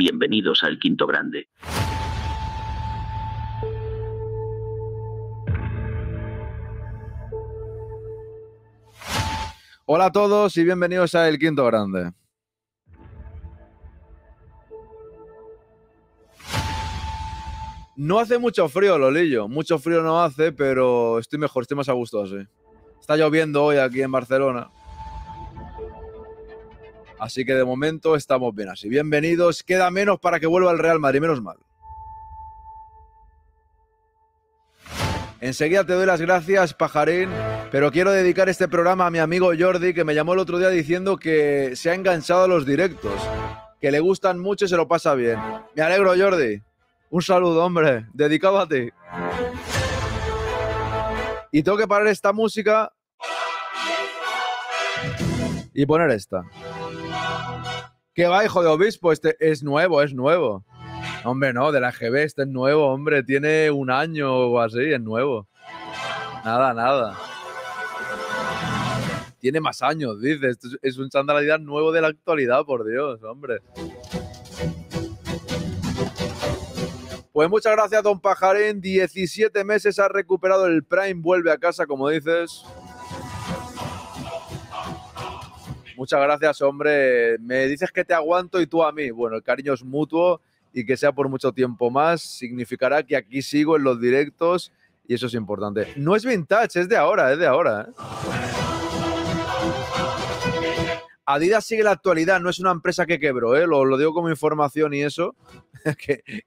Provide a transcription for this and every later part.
Bienvenidos al Quinto Grande. Hola a todos y bienvenidos a El Quinto Grande. No hace mucho frío, Lolillo. Mucho frío no hace, pero estoy mejor, estoy más a gusto así. Está lloviendo hoy aquí en Barcelona. Así que de momento estamos bien así. Bienvenidos. Queda menos para que vuelva al Real Madrid, menos mal. Enseguida te doy las gracias, pajarín, pero quiero dedicar este programa a mi amigo Jordi, que me llamó el otro día diciendo que se ha enganchado a los directos, que le gustan mucho y se lo pasa bien. Me alegro, Jordi. Un saludo, hombre. Dedicado a ti. Y tengo que parar esta música y poner esta. ¿Qué va, hijo de obispo, este es nuevo, es nuevo. Hombre, no, de la GB, este es nuevo, hombre, tiene un año o así, es nuevo. Nada, nada. Tiene más años, dices, es un chandalidad nuevo de la actualidad, por Dios, hombre. Pues muchas gracias, don Pajarín. 17 meses ha recuperado el Prime, vuelve a casa, como dices. Muchas gracias, hombre. Me dices que te aguanto y tú a mí. Bueno, el cariño es mutuo y que sea por mucho tiempo más significará que aquí sigo en los directos y eso es importante. No es vintage, es de ahora, es de ahora. ¿eh? Adidas sigue la actualidad, no es una empresa que quebró, ¿eh? lo, lo digo como información y eso,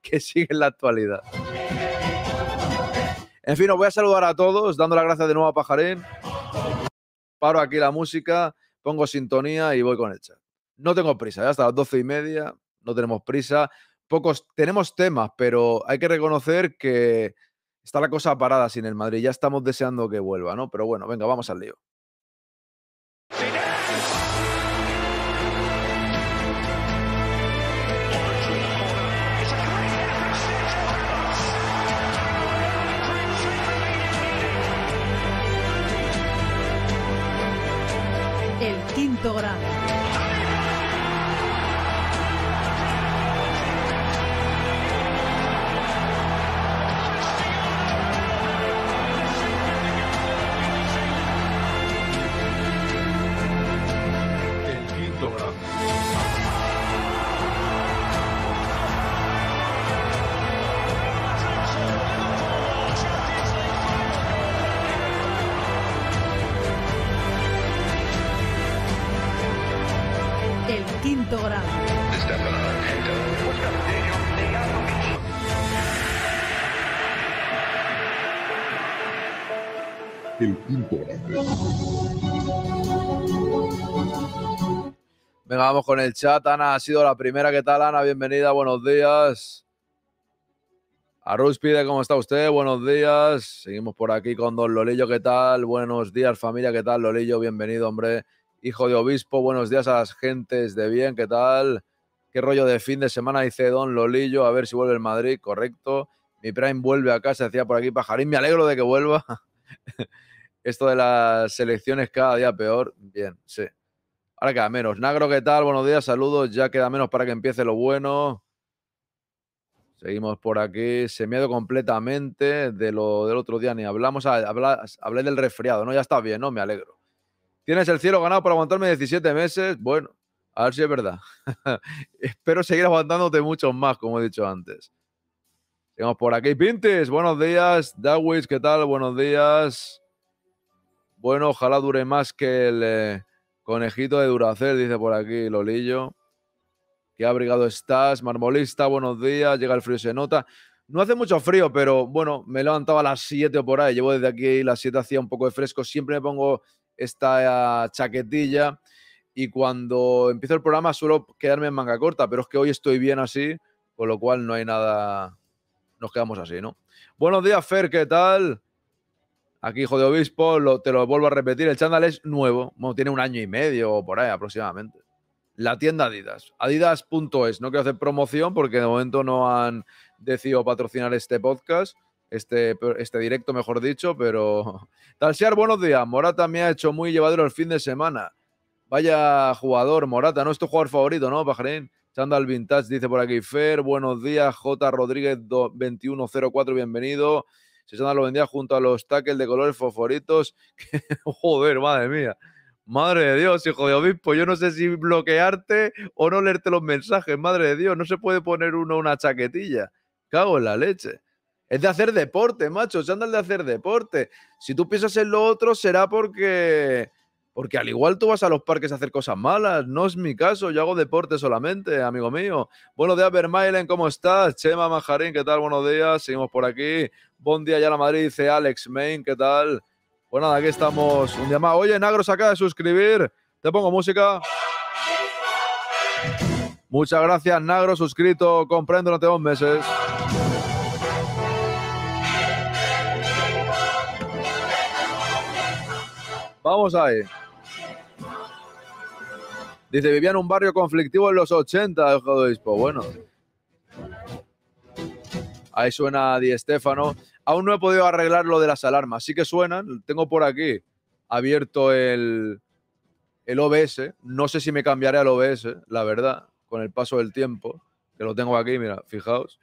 que, sigue en la actualidad. En fin, os voy a saludar a todos, dando las gracias de nuevo a Pajarén. Paro aquí la música pongo sintonía y voy con el chat. No tengo prisa, ya hasta las doce y media, no tenemos prisa. Pocos, tenemos temas, pero hay que reconocer que está la cosa parada sin el Madrid. Ya estamos deseando que vuelva, ¿no? Pero bueno, venga, vamos al lío. quinto grado. Venga, vamos con el chat. Ana ha sido la primera. ¿Qué tal, Ana? Bienvenida, buenos días. a pide, ¿cómo está usted? Buenos días. Seguimos por aquí con Don Lolillo, ¿qué tal? Buenos días, familia, ¿qué tal? Lolillo, bienvenido, hombre hijo de obispo. Buenos días a las gentes de bien, ¿qué tal? ¿Qué rollo de fin de semana? Dice Don Lolillo, a ver si vuelve el Madrid, correcto. Mi Prime vuelve a casa, decía por aquí Pajarín, me alegro de que vuelva. Esto de las elecciones cada día peor, bien, sí. Ahora queda menos. Nagro, ¿qué tal? Buenos días, saludos. Ya queda menos para que empiece lo bueno. Seguimos por aquí. Se miedo completamente de lo del otro día, ni hablamos. hablé del resfriado, ¿no? Ya está bien, ¿no? Me alegro. Tienes el cielo ganado por aguantarme 17 meses. Bueno, a ver si es verdad. Espero seguir aguantándote muchos más, como he dicho antes. Tenemos por aquí Pintes. Buenos días. Dawis, ¿qué tal? Buenos días. Bueno, ojalá dure más que el eh, conejito de Duracer, dice por aquí Lolillo. Qué abrigado estás. Marmolista, buenos días. Llega el frío, se nota. No hace mucho frío, pero bueno, me levantaba a las 7 o por ahí. Llevo desde aquí las 7, hacía un poco de fresco. Siempre me pongo esta ah, chaquetilla y cuando empiezo el programa suelo quedarme en manga corta, pero es que hoy estoy bien así, con lo cual no hay nada, nos quedamos así, ¿no? Buenos días, Fer, ¿qué tal? Aquí, hijo de obispo, te lo vuelvo a repetir, el chándal es nuevo, tiene un año y medio o por ahí aproximadamente. La tienda Adidas, adidas.es, no quiero hacer promoción porque de momento no han decidido patrocinar este podcast, este, este directo, mejor dicho, pero... Talsear, buenos días. Morata me ha hecho muy llevadero el fin de semana. Vaya jugador, Morata, ¿no? Es tu jugador favorito, ¿no, Pajarín? Chandal Vintage dice por aquí, Fer, buenos días, J. Rodríguez 2104, bienvenido. Se Chandal los vendía junto a los tackles de colores fosforitos. Joder, madre mía. Madre de Dios, hijo de obispo, yo no sé si bloquearte o no leerte los mensajes, madre de Dios, no se puede poner uno una chaquetilla. Cago en la leche. Es de hacer deporte, macho, chándal de hacer deporte. Si tú piensas en lo otro, será porque... Porque al igual tú vas a los parques a hacer cosas malas. No es mi caso, yo hago deporte solamente, amigo mío. Buenos días, Vermailen, ¿cómo estás? Chema majarín ¿qué tal? Buenos días, seguimos por aquí. Buen día, ya la Madrid, dice Alex Main, ¿qué tal? Bueno, pues aquí estamos un día más. Oye, Nagros, acaba de suscribir. Te pongo música. Muchas gracias, Nagro, suscrito. Comprendo, no te dos meses. Vamos ahí. Dice, vivía en un barrio conflictivo en los 80 el dispo. Bueno. Ahí suena Di Estefano. Aún no he podido arreglar lo de las alarmas. Sí que suenan. Tengo por aquí abierto el, el OBS. No sé si me cambiaré al OBS, la verdad, con el paso del tiempo. Que lo tengo aquí, mira, fijaos.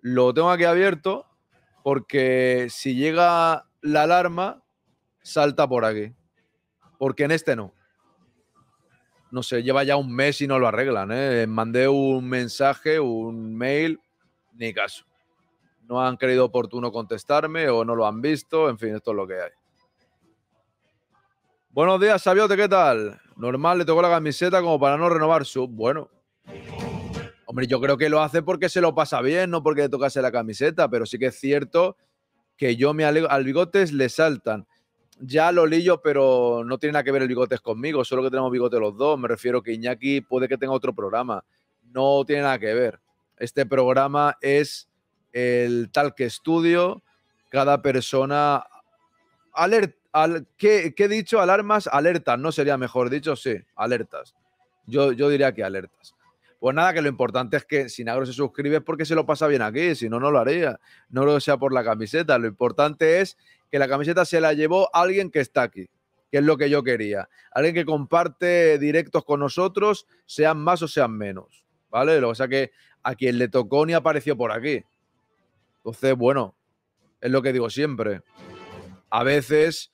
Lo tengo aquí abierto porque si llega la alarma, salta por aquí. Porque en este no. No sé, lleva ya un mes y no lo arreglan. ¿eh? Eh, mandé un mensaje, un mail, ni caso. No han creído oportuno contestarme o no lo han visto. En fin, esto es lo que hay. Buenos días, Sabiote, ¿qué tal? Normal, le tocó la camiseta como para no renovar su. Bueno. Hombre, yo creo que lo hace porque se lo pasa bien, no porque le tocase la camiseta, pero sí que es cierto que yo me al bigotes le saltan ya lo lío, pero no tiene nada que ver el bigotes conmigo, solo que tenemos bigote los dos. Me refiero que Iñaki puede que tenga otro programa. No tiene nada que ver. Este programa es el tal que estudio. Cada persona. Alert, al, ¿qué, ¿qué, he dicho? Alarmas, alertas, ¿no? Sería mejor dicho, sí, alertas. Yo, yo diría que alertas. Pues nada, que lo importante es que Sinagro se suscribe porque se lo pasa bien aquí, si no, no lo haría. No lo sea por la camiseta. Lo importante es que la camiseta se la llevó alguien que está aquí, que es lo que yo quería. Alguien que comparte directos con nosotros, sean más o sean menos, ¿vale? O sea que a quien le tocó ni apareció por aquí. Entonces, bueno, es lo que digo siempre. A veces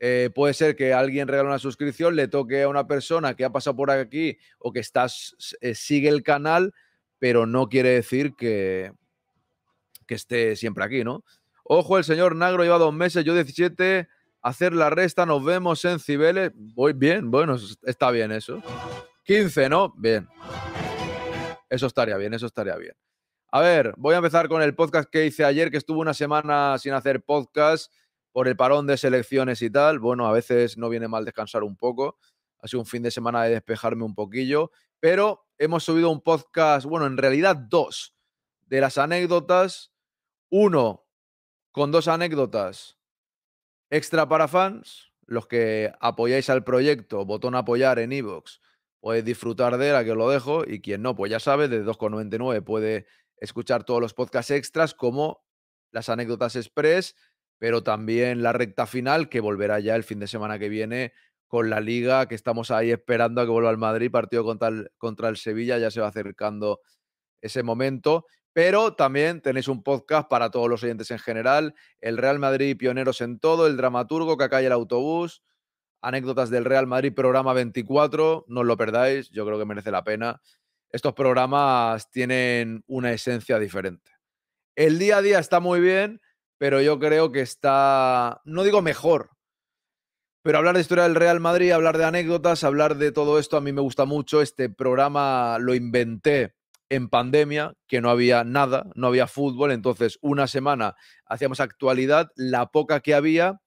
eh, puede ser que alguien regale una suscripción, le toque a una persona que ha pasado por aquí o que eh, sigue el canal, pero no quiere decir que, que esté siempre aquí, ¿no? Ojo, el señor Nagro lleva dos meses, yo 17. Hacer la resta, nos vemos en Cibeles. Voy bien, bueno, está bien eso. 15, ¿no? Bien. Eso estaría bien, eso estaría bien. A ver, voy a empezar con el podcast que hice ayer, que estuvo una semana sin hacer podcast por el parón de selecciones y tal. Bueno, a veces no viene mal descansar un poco. Ha sido un fin de semana de despejarme un poquillo. Pero hemos subido un podcast, bueno, en realidad dos, de las anécdotas. Uno con dos anécdotas extra para fans. Los que apoyáis al proyecto, botón apoyar en iBox, podéis disfrutar de la que os lo dejo. Y quien no, pues ya sabe, de 2,99 puede escuchar todos los podcasts extras como las anécdotas express, pero también la recta final que volverá ya el fin de semana que viene con la liga que estamos ahí esperando a que vuelva al Madrid, partido contra el Sevilla, ya se va acercando ese momento. Pero también tenéis un podcast para todos los oyentes en general, el Real Madrid Pioneros en todo, el dramaturgo que hay el autobús, anécdotas del Real Madrid, programa 24, no os lo perdáis, yo creo que merece la pena. Estos programas tienen una esencia diferente. El día a día está muy bien, pero yo creo que está, no digo mejor, pero hablar de historia del Real Madrid, hablar de anécdotas, hablar de todo esto, a mí me gusta mucho. Este programa lo inventé en pandemia, que no había nada, no había fútbol, entonces una semana hacíamos actualidad, la poca que había,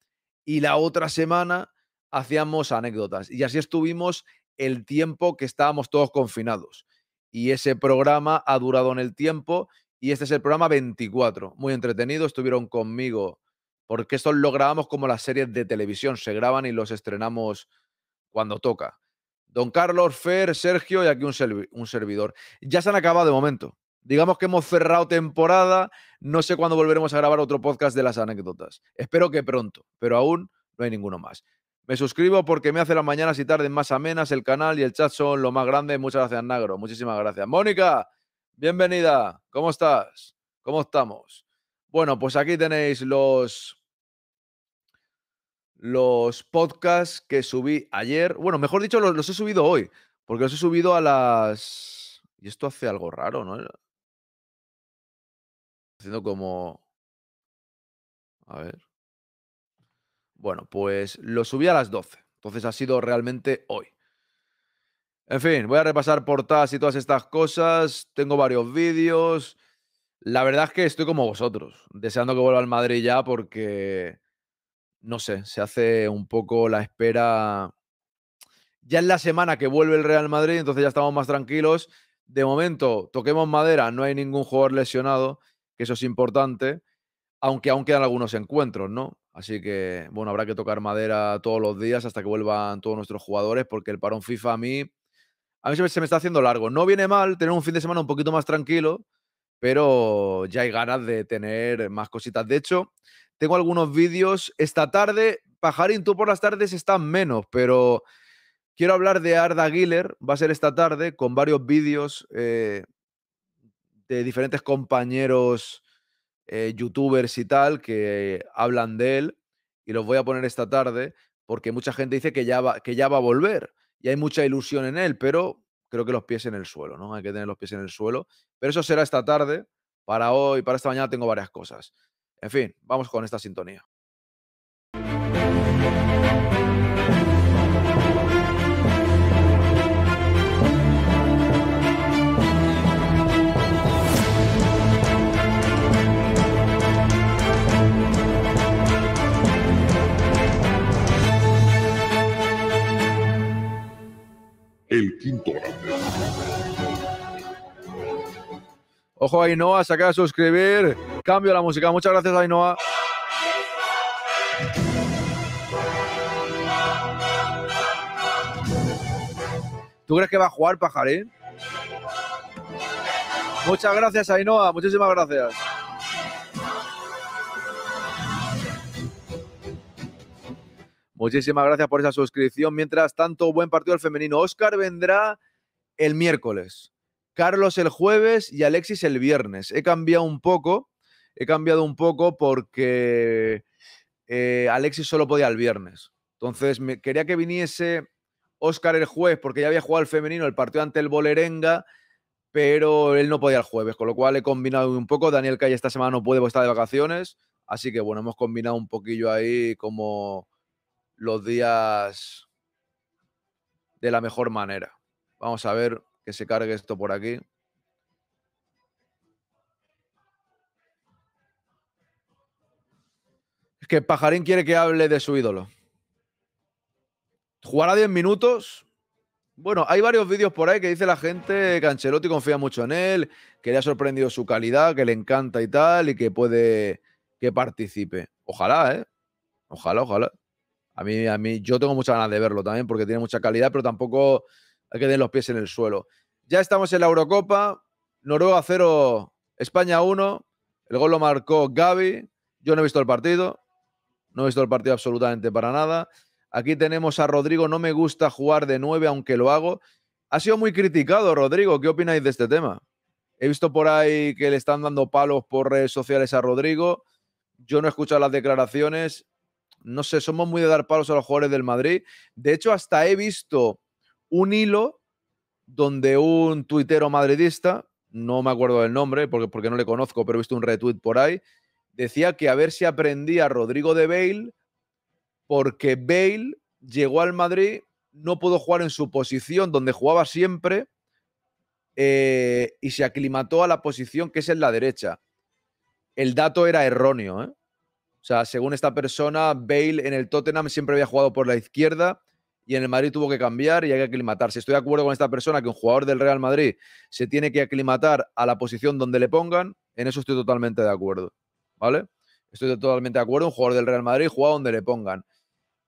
y la otra semana hacíamos anécdotas. Y así estuvimos el tiempo que estábamos todos confinados. Y ese programa ha durado en el tiempo y este es el programa 24. Muy entretenido, estuvieron conmigo porque esto lo grabamos como las series de televisión, se graban y los estrenamos cuando toca. Don Carlos, Fer, Sergio y aquí un, servidor. Ya se han acabado de momento. Digamos que hemos cerrado temporada. No sé cuándo volveremos a grabar otro podcast de las anécdotas. Espero que pronto, pero aún no hay ninguno más. Me suscribo porque me hace las mañanas y tardes más amenas. El canal y el chat son lo más grande. Muchas gracias, Nagro. Muchísimas gracias. Mónica, bienvenida. ¿Cómo estás? ¿Cómo estamos? Bueno, pues aquí tenéis los los podcasts que subí ayer. Bueno, mejor dicho, los, he subido hoy, porque los he subido a las... Y esto hace algo raro, ¿no? Haciendo como... A ver. Bueno, pues los subí a las 12. Entonces ha sido realmente hoy. En fin, voy a repasar portadas y todas estas cosas. Tengo varios vídeos. La verdad es que estoy como vosotros, deseando que vuelva al Madrid ya porque no sé, se hace un poco la espera. Ya es la semana que vuelve el Real Madrid, entonces ya estamos más tranquilos. De momento, toquemos madera, no hay ningún jugador lesionado, que eso es importante, aunque aún quedan algunos encuentros, ¿no? Así que, bueno, habrá que tocar madera todos los días hasta que vuelvan todos nuestros jugadores, porque el parón FIFA a mí, a mí se me está haciendo largo. No viene mal tener un fin de semana un poquito más tranquilo, pero ya hay ganas de tener más cositas. De hecho, tengo algunos vídeos esta tarde. Pajarín, tú por las tardes estás menos, pero quiero hablar de Arda Giller. Va a ser esta tarde con varios vídeos eh, de diferentes compañeros eh, youtubers y tal que hablan de él y los voy a poner esta tarde porque mucha gente dice que ya va, que ya va a volver y hay mucha ilusión en él, pero creo que los pies en el suelo, ¿no? Hay que tener los pies en el suelo. Pero eso será esta tarde. Para hoy, para esta mañana tengo varias cosas. En fin, vamos con esta sintonía. el quinto grande. Ojo Ainhoa, se acaba de suscribir. Cambio la música. Muchas gracias Ainhoa. ¿Tú crees que va a jugar Pajaré? Muchas gracias Ainhoa, muchísimas gracias. Muchísimas gracias por esa suscripción. Mientras tanto, buen partido al femenino. Oscar vendrá el miércoles, Carlos el jueves y Alexis el viernes. He cambiado un poco, he cambiado un poco porque eh, Alexis solo podía el viernes. Entonces, me, quería que viniese Oscar el jueves porque ya había jugado al femenino el partido ante el Bolerenga pero él no podía el jueves, con lo cual he combinado un poco. Daniel Calle esta semana no puede, estar de vacaciones. Así que bueno, hemos combinado un poquillo ahí como, los días de la mejor manera. Vamos a ver que se cargue esto por aquí. Es que Pajarín quiere que hable de su ídolo. Jugará 10 minutos. Bueno, hay varios vídeos por ahí que dice la gente que Ancelotti confía mucho en él, que le ha sorprendido su calidad, que le encanta y tal, y que puede que participe. Ojalá, ¿eh? Ojalá, ojalá. A mí, a mí, yo tengo muchas ganas de verlo también porque tiene mucha calidad, pero tampoco hay que tener los pies en el suelo. Ya estamos en la Eurocopa, Noruega 0, España 1, el gol lo marcó Gaby, yo no he visto el partido, no he visto el partido absolutamente para nada. Aquí tenemos a Rodrigo, no me gusta jugar de 9 aunque lo hago. Ha sido muy criticado, Rodrigo, ¿qué opináis de este tema? He visto por ahí que le están dando palos por redes sociales a Rodrigo. Yo no he escuchado las declaraciones no sé, somos muy de dar palos a los jugadores del Madrid. De hecho, hasta he visto un hilo donde un tuitero madridista, no me acuerdo del nombre porque, porque no le conozco, pero he visto un retweet por ahí, decía que a ver si aprendía Rodrigo de Bale, porque Bale llegó al Madrid, no pudo jugar en su posición donde jugaba siempre eh, y se aclimató a la posición que es en la derecha. El dato era erróneo, ¿eh? O sea, según esta persona, Bale en el Tottenham siempre había jugado por la izquierda y en el Madrid tuvo que cambiar y hay que aclimatarse. Estoy de acuerdo con esta persona que un jugador del Real Madrid se tiene que aclimatar a la posición donde le pongan. En eso estoy totalmente de acuerdo. ¿Vale? Estoy totalmente de acuerdo. Un jugador del Real Madrid juega donde le pongan.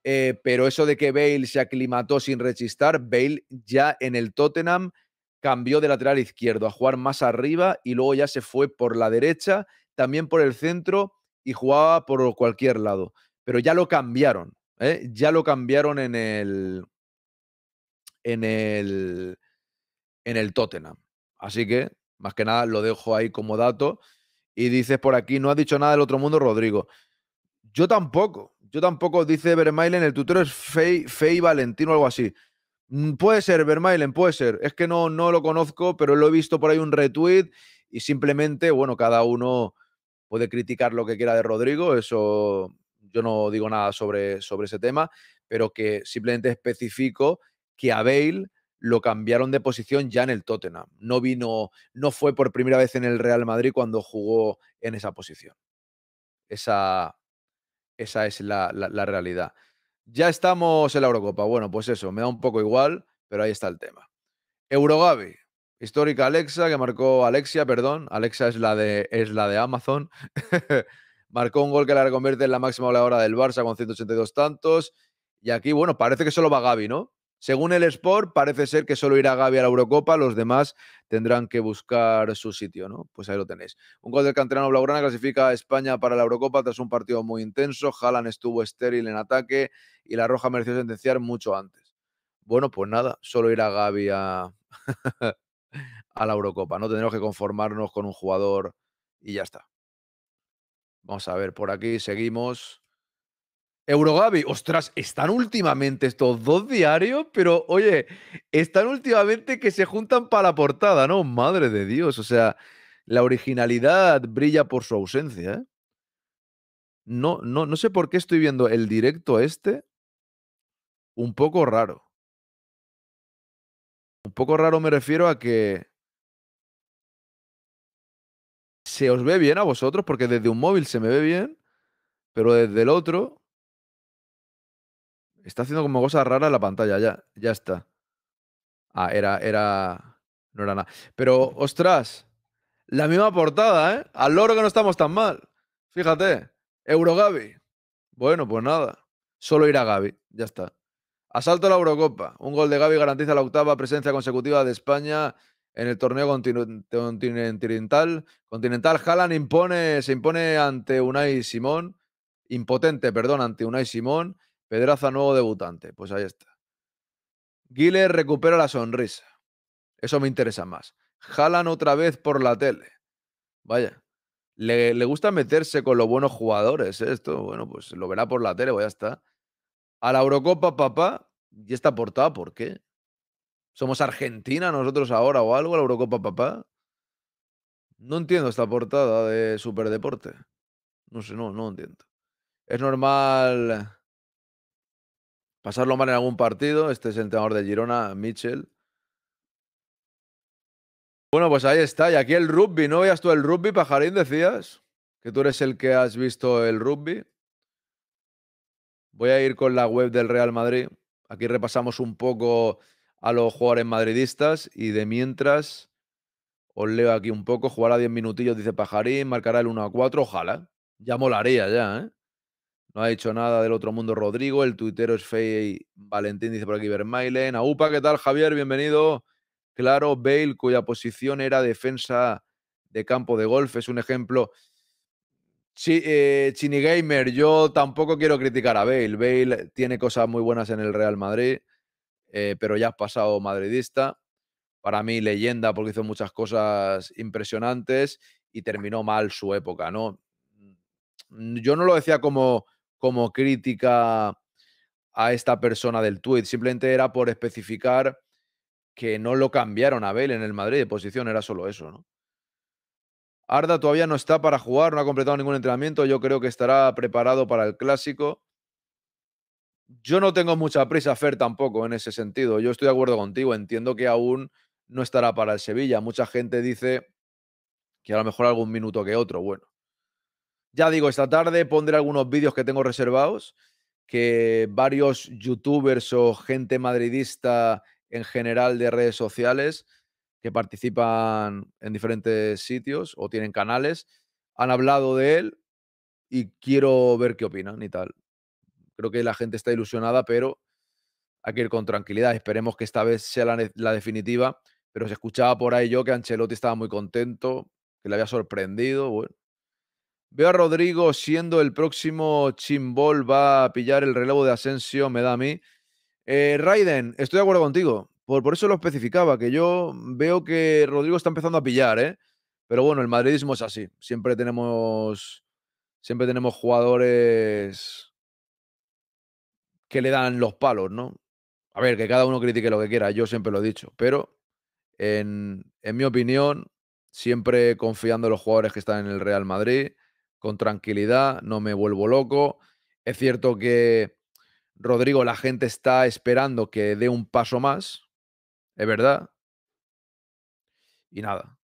Eh, pero eso de que Bale se aclimató sin rechistar, Bale ya en el Tottenham cambió de lateral izquierdo a jugar más arriba y luego ya se fue por la derecha, también por el centro y jugaba por cualquier lado. Pero ya lo cambiaron, ¿eh? ya lo cambiaron en el, en el, en el Tottenham. Así que, más que nada, lo dejo ahí como dato. Y dices por aquí, no ha dicho nada del otro mundo, Rodrigo. Yo tampoco, yo tampoco, dice Vermeilen, el tutor es Fey, Valentín Valentino o algo así. Mm, puede ser, Vermeilen, puede ser. Es que no, no lo conozco, pero lo he visto por ahí un retweet y simplemente, bueno, cada uno puede criticar lo que quiera de Rodrigo, eso yo no digo nada sobre, sobre ese tema, pero que simplemente especifico que a Bale lo cambiaron de posición ya en el Tottenham. No vino, no fue por primera vez en el Real Madrid cuando jugó en esa posición. Esa, esa es la, realidad. Ya estamos en la Eurocopa. Bueno, pues eso, me da un poco igual, pero ahí está el tema. Eurogavi, Histórica Alexa, que marcó Alexia, perdón. Alexa es la de, es la de Amazon. marcó un gol que la reconvierte en la máxima goleadora del Barça con 182 tantos. Y aquí, bueno, parece que solo va Gaby, ¿no? Según el Sport, parece ser que solo irá Gaby a la Eurocopa, los demás tendrán que buscar su sitio, ¿no? Pues ahí lo tenéis. Un gol del canterano Blaugrana clasifica a España para la Eurocopa tras un partido muy intenso. Haaland estuvo estéril en ataque y la Roja mereció sentenciar mucho antes. Bueno, pues nada, solo irá Gaby a, a la Eurocopa. No tendremos que conformarnos con un jugador y ya está. Vamos a ver, por aquí seguimos. Eurogabi, ostras, están últimamente estos dos diarios, pero oye, están últimamente que se juntan para la portada, ¿no? Madre de Dios, o sea, la originalidad brilla por su ausencia, ¿eh? No, no, no sé por qué estoy viendo el directo este un poco raro. Un poco raro me refiero a que se os ve bien a vosotros, porque desde un móvil se me ve bien, pero desde el otro está haciendo como cosas raras la pantalla, ya, ya está. Ah, era, era, no era nada. Pero, ostras, la misma portada, ¿eh? Al loro que no estamos tan mal. Fíjate, Eurogabi. Bueno, pues nada, solo ir a Gabi, ya está. Asalto a la Eurocopa. Un gol de Gabi garantiza la octava presencia consecutiva de España en el torneo continental. Continental, se impone ante Unai Simón, impotente, perdón, ante Unai Simón. Pedraza, nuevo debutante. Pues ahí está. Giles recupera la sonrisa. Eso me interesa más. Jalan otra vez por la tele. Vaya. Le, gusta meterse con los buenos jugadores. ¿eh? Esto, bueno, pues lo verá por la tele, voy pues ya está. A la Eurocopa, papá. ¿Y está portada por qué? ¿Somos Argentina nosotros ahora o algo, la Eurocopa papá? No entiendo esta portada de Superdeporte. No sé, no, no entiendo. Es normal pasarlo mal en algún partido. Este es el entrenador de Girona, Mitchell. Bueno, pues ahí está. Y aquí el rugby. ¿No veías tú el rugby, pajarín? Decías que tú eres el que has visto el rugby. Voy a ir con la web del Real Madrid. Aquí repasamos un poco a los jugadores madridistas y de mientras os leo aquí un poco, jugará 10 minutillos, dice Pajarín, marcará el 1 a 4, ojalá. Ya molaría ya, ¿eh? No ha dicho nada del otro mundo Rodrigo, el tuitero es Fey Valentín, dice por aquí Vermailen. upa ¿qué tal Javier? Bienvenido. Claro, Bale, cuya posición era defensa de campo de golf, es un ejemplo. Eh, Chini Gamer, yo tampoco quiero criticar a Bale. Bale tiene cosas muy buenas en el Real Madrid. Eh, pero ya has pasado madridista. Para mí, leyenda, porque hizo muchas cosas impresionantes y terminó mal su época, ¿no? Mm, yo no lo decía como, como crítica a esta persona del tuit, simplemente era por especificar que no lo cambiaron a Bale en el Madrid de posición, era solo eso, ¿no? Arda todavía no está para jugar, no ha completado ningún entrenamiento, yo creo que estará preparado para el clásico. Yo no tengo mucha prisa, Fer, tampoco en ese sentido. Yo estoy de acuerdo contigo. Entiendo que aún no estará para el Sevilla. Mucha gente dice que a lo mejor algún minuto que otro. Bueno, ya digo, esta tarde pondré algunos vídeos que tengo reservados, que varios youtubers o gente madridista en general de redes sociales que participan en diferentes sitios o tienen canales han hablado de él y quiero ver qué opinan y tal. Creo que la gente está ilusionada, pero hay que ir con tranquilidad. Esperemos que esta vez sea la, definitiva. Pero se escuchaba por ahí yo que Ancelotti estaba muy contento, que le había sorprendido. Veo a Rodrigo siendo el próximo chimbol, va a pillar el relevo de Asensio, me da a mí. Eh, Raiden, estoy de acuerdo contigo. Por, por, eso lo especificaba, que yo veo que Rodrigo está empezando a pillar, ¿eh? Pero bueno, el madridismo es así. Siempre tenemos, siempre tenemos jugadores que le dan los palos, ¿no? A ver, que cada uno critique lo que quiera, yo siempre lo he dicho, pero en, en mi opinión, siempre confiando en los jugadores que están en el Real Madrid, con tranquilidad, no me vuelvo loco. Es cierto que Rodrigo, la gente está esperando que dé un paso más, es verdad. Y nada,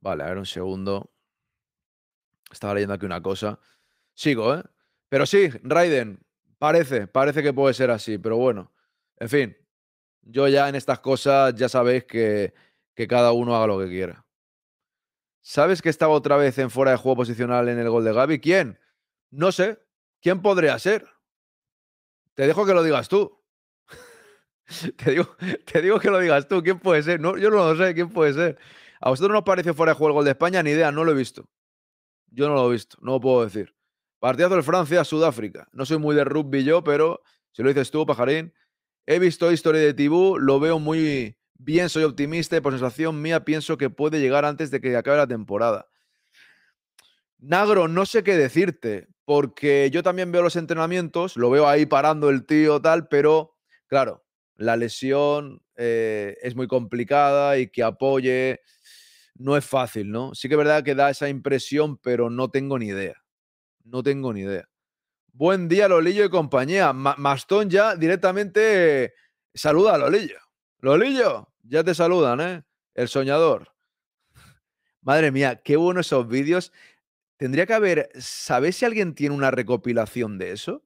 Vale, a ver un segundo. Estaba leyendo aquí una cosa. Sigo, ¿eh? Pero sí, Raiden, parece, parece que puede ser así, pero bueno. En fin, yo ya en estas cosas ya sabéis que, que cada uno haga lo que quiera. ¿Sabes que estaba otra vez en fuera de juego posicional en el gol de Gaby? ¿Quién? No sé. ¿Quién podría ser? Te dejo que lo digas tú. te, digo, te digo que lo digas tú. ¿Quién puede ser? No, yo no lo sé. ¿Quién puede ser? ¿A vosotros no os parece fuera de juego el gol de España? Ni idea, no lo he visto. Yo no lo he visto, no lo puedo decir. Partido de Francia-Sudáfrica. No soy muy de rugby yo, pero si lo dices tú, pajarín. He visto historia de Tibú, lo veo muy bien, soy optimista y por sensación mía pienso que puede llegar antes de que acabe la temporada. Nagro, no sé qué decirte, porque yo también veo los entrenamientos, lo veo ahí parando el tío tal, pero claro, la lesión eh, es muy complicada y que apoye no es fácil, ¿no? Sí que es verdad que da esa impresión, pero no tengo ni idea. No tengo ni idea. Buen día, Lolillo y compañía. Mastón ya directamente saluda a Lolillo. Lolillo, ya te saludan, ¿eh? El soñador. Madre mía, qué buenos esos vídeos. Tendría que haber, ¿Sabes si alguien tiene una recopilación de eso?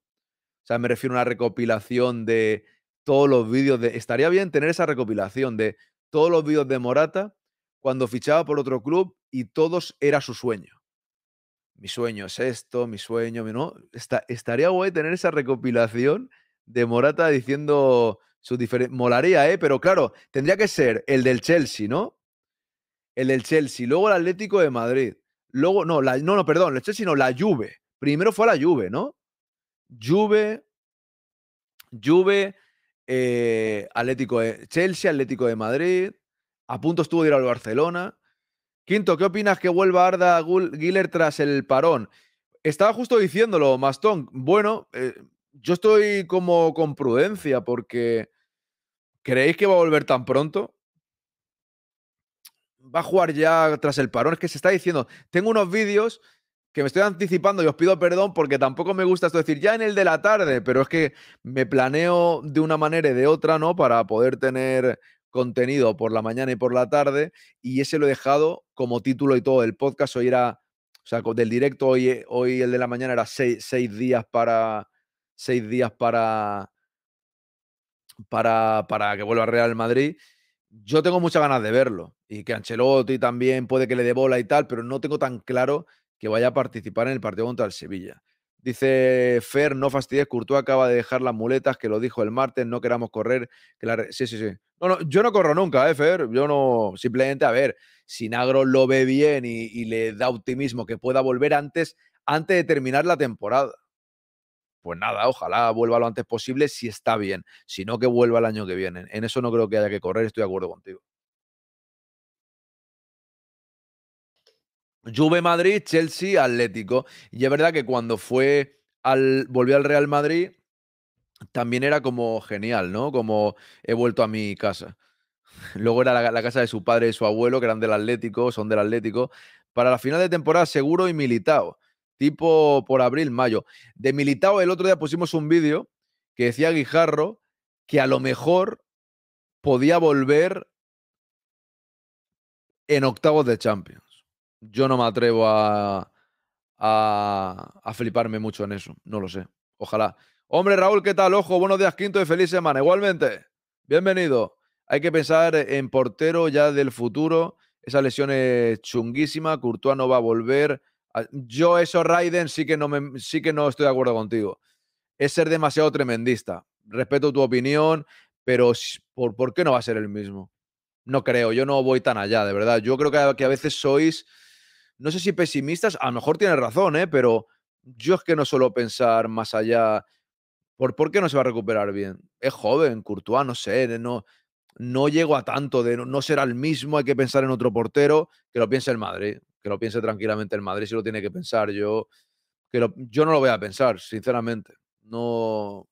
O sea, me refiero a una recopilación de todos los vídeos de... Estaría bien tener esa recopilación de todos los vídeos de Morata cuando fichaba por otro club y todos era su sueño. Mi sueño es esto, mi sueño, ¿no? estaría guay tener esa recopilación de Morata diciendo su diferente. Molaría, ¿eh? Pero claro, tendría que ser el del Chelsea, ¿no? El del Chelsea, luego el Atlético de Madrid. Luego, no, no, no, perdón, el Chelsea no, la Juve. Primero fue la Juve, ¿no? Juve, Juve, eh, Atlético de, Chelsea, Atlético de Madrid, a punto estuvo de ir al Barcelona. Quinto, ¿qué opinas que vuelva Arda Giller tras el parón? Estaba justo diciéndolo, Mastón. Bueno, eh, yo estoy como con prudencia porque ¿creéis que va a volver tan pronto? Va a jugar ya tras el parón. Es que se está diciendo. Tengo unos vídeos que me estoy anticipando y os pido perdón porque tampoco me gusta esto decir ya en el de la tarde, pero es que me planeo de una manera y de otra, ¿no? Para poder tener contenido por la mañana y por la tarde y ese lo he dejado como título y todo el podcast. Hoy era, o sea, del directo, hoy, eh, hoy el de la mañana era seis, días para, seis días para, para, para que vuelva a Real Madrid. Yo tengo muchas ganas de verlo y que Ancelotti también puede que le dé bola y tal, pero no tengo tan claro que vaya a participar en el partido contra el Sevilla. Dice Fer, no fastidies, Courtois acaba de dejar las muletas, que lo dijo el martes, no queramos correr. Sí, sí, sí. No, no, yo no corro nunca, ¿eh, Fer. Yo no, simplemente, a ver, si Nagro lo ve bien y, y le da optimismo que pueda volver antes, antes de terminar la temporada. Pues nada, ojalá vuelva lo antes posible si está bien, si no que vuelva el año que viene. En eso no creo que haya que correr, estoy de acuerdo contigo. Juve Madrid, Chelsea, Atlético. Y es verdad que cuando fue al, volvió al Real Madrid, también era como genial, ¿no? Como he vuelto a mi casa. Luego era la, la casa de su padre y su abuelo, que eran del Atlético, son del Atlético. Para la final de temporada, seguro y militado. Tipo por abril, mayo. De militado, el otro día pusimos un vídeo que decía Guijarro que a lo mejor podía volver en octavos de Champions yo no me atrevo a, fliparme mucho en eso. No lo sé. Ojalá. Hombre, Raúl, ¿qué tal? Ojo, buenos días, quinto y feliz semana. Igualmente, bienvenido. Hay que pensar en portero ya del futuro. Esa lesión es chunguísima. Courtois no va a volver. Ah, yo, eso, Raiden, sí que no, sí que no estoy de acuerdo contigo. Es ser demasiado tremendista. Respeto tu opinión, pero ¿por, ¿por qué no va a ser el mismo? No creo, yo no voy tan allá, de verdad. Yo creo que a veces sois no sé si pesimistas, a lo mejor tiene razón, ¿eh? pero yo es que no suelo pensar más allá. ¿Por, ¿Por qué no se va a recuperar bien? Es joven, Courtois, no sé, no, no llego a tanto de no, ser será el mismo, hay que pensar en otro portero, que lo piense el Madrid, que lo piense tranquilamente el Madrid si lo tiene que pensar. Yo, que yo no lo voy a pensar, sinceramente. No.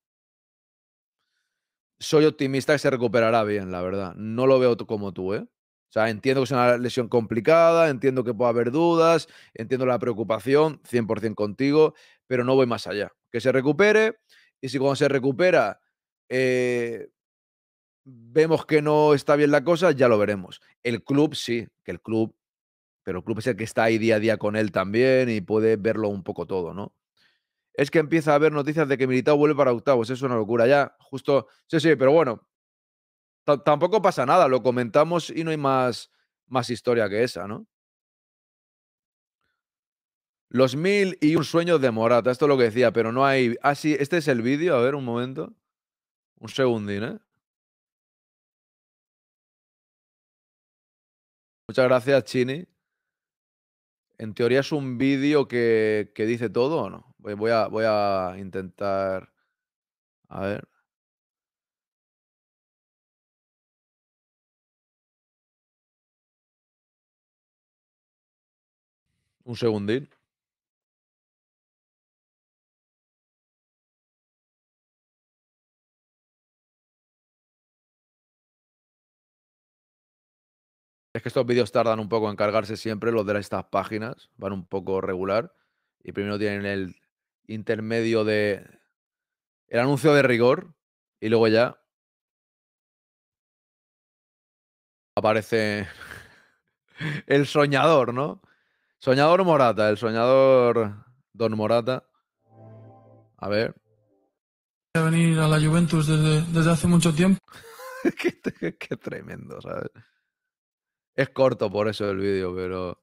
Soy optimista que se recuperará bien, la verdad. No lo veo como tú, ¿eh? O sea, entiendo que es una lesión complicada, entiendo que puede haber dudas, entiendo la preocupación, 100% contigo, pero no voy más allá. Que se recupere y si cuando se recupera eh, vemos que no está bien la cosa, ya lo veremos. El club sí, que el club, pero el club es el que está ahí día a día con él también y puede verlo un poco todo, ¿no? Es que empieza a haber noticias de que Militao vuelve para octavos, es una locura ya, justo, sí, sí, pero bueno, tampoco pasa nada, lo comentamos y no hay más, más historia que esa, ¿no? Los mil y un sueño de Morata, esto es lo que decía, pero no hay... Ah, sí, este es el vídeo, a ver un momento. Un segundín, ¿eh? Muchas gracias, Chini. En teoría es un vídeo que, dice todo, ¿o no? voy, a, voy a intentar... A ver. Un segundín. Es que estos vídeos tardan un poco en cargarse siempre, los de estas páginas van un poco regular. Y primero tienen el intermedio de... El anuncio de rigor y luego ya aparece el soñador, ¿no? Soñador Morata, el soñador Don Morata. A ver. A venir a la Juventus desde, hace mucho tiempo. qué, tremendo, ¿sabes? Es corto por eso el vídeo, pero.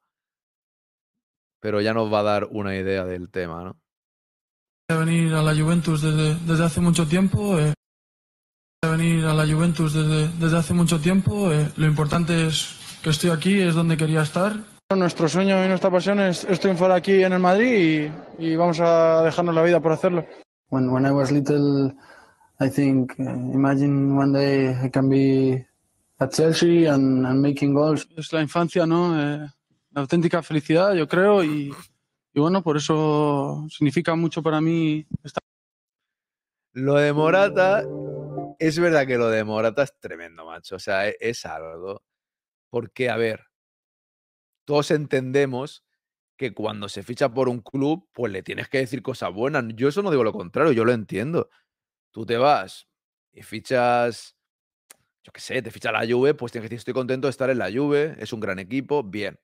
Pero ya nos va a dar una idea del tema, ¿no? A venir a la Juventus desde, hace mucho tiempo. Voy a venir a la Juventus desde, hace mucho tiempo. Eh. Eh. lo importante es que estoy aquí, es donde quería estar nuestro sueño y nuestra pasión es, es triunfar aquí en el Madrid y, vamos a dejarnos la vida por hacerlo. When, when I was little, I think, uh, imagine one day I can be at Chelsea and, and making goals. Es la infancia, ¿no? Eh, la auténtica felicidad, yo creo, y, bueno, por eso significa mucho para mí Lo de Morata, es verdad que lo de Morata es tremendo, macho. O sea, es, es algo. Porque, a ver, todos entendemos que cuando se ficha por un club, pues le tienes que decir cosas buenas. Yo eso no digo lo contrario, yo lo entiendo. Tú te vas y fichas, yo qué sé, te ficha la Juve, pues tienes que decir, estoy contento de estar en la Juve, es un gran equipo, bien.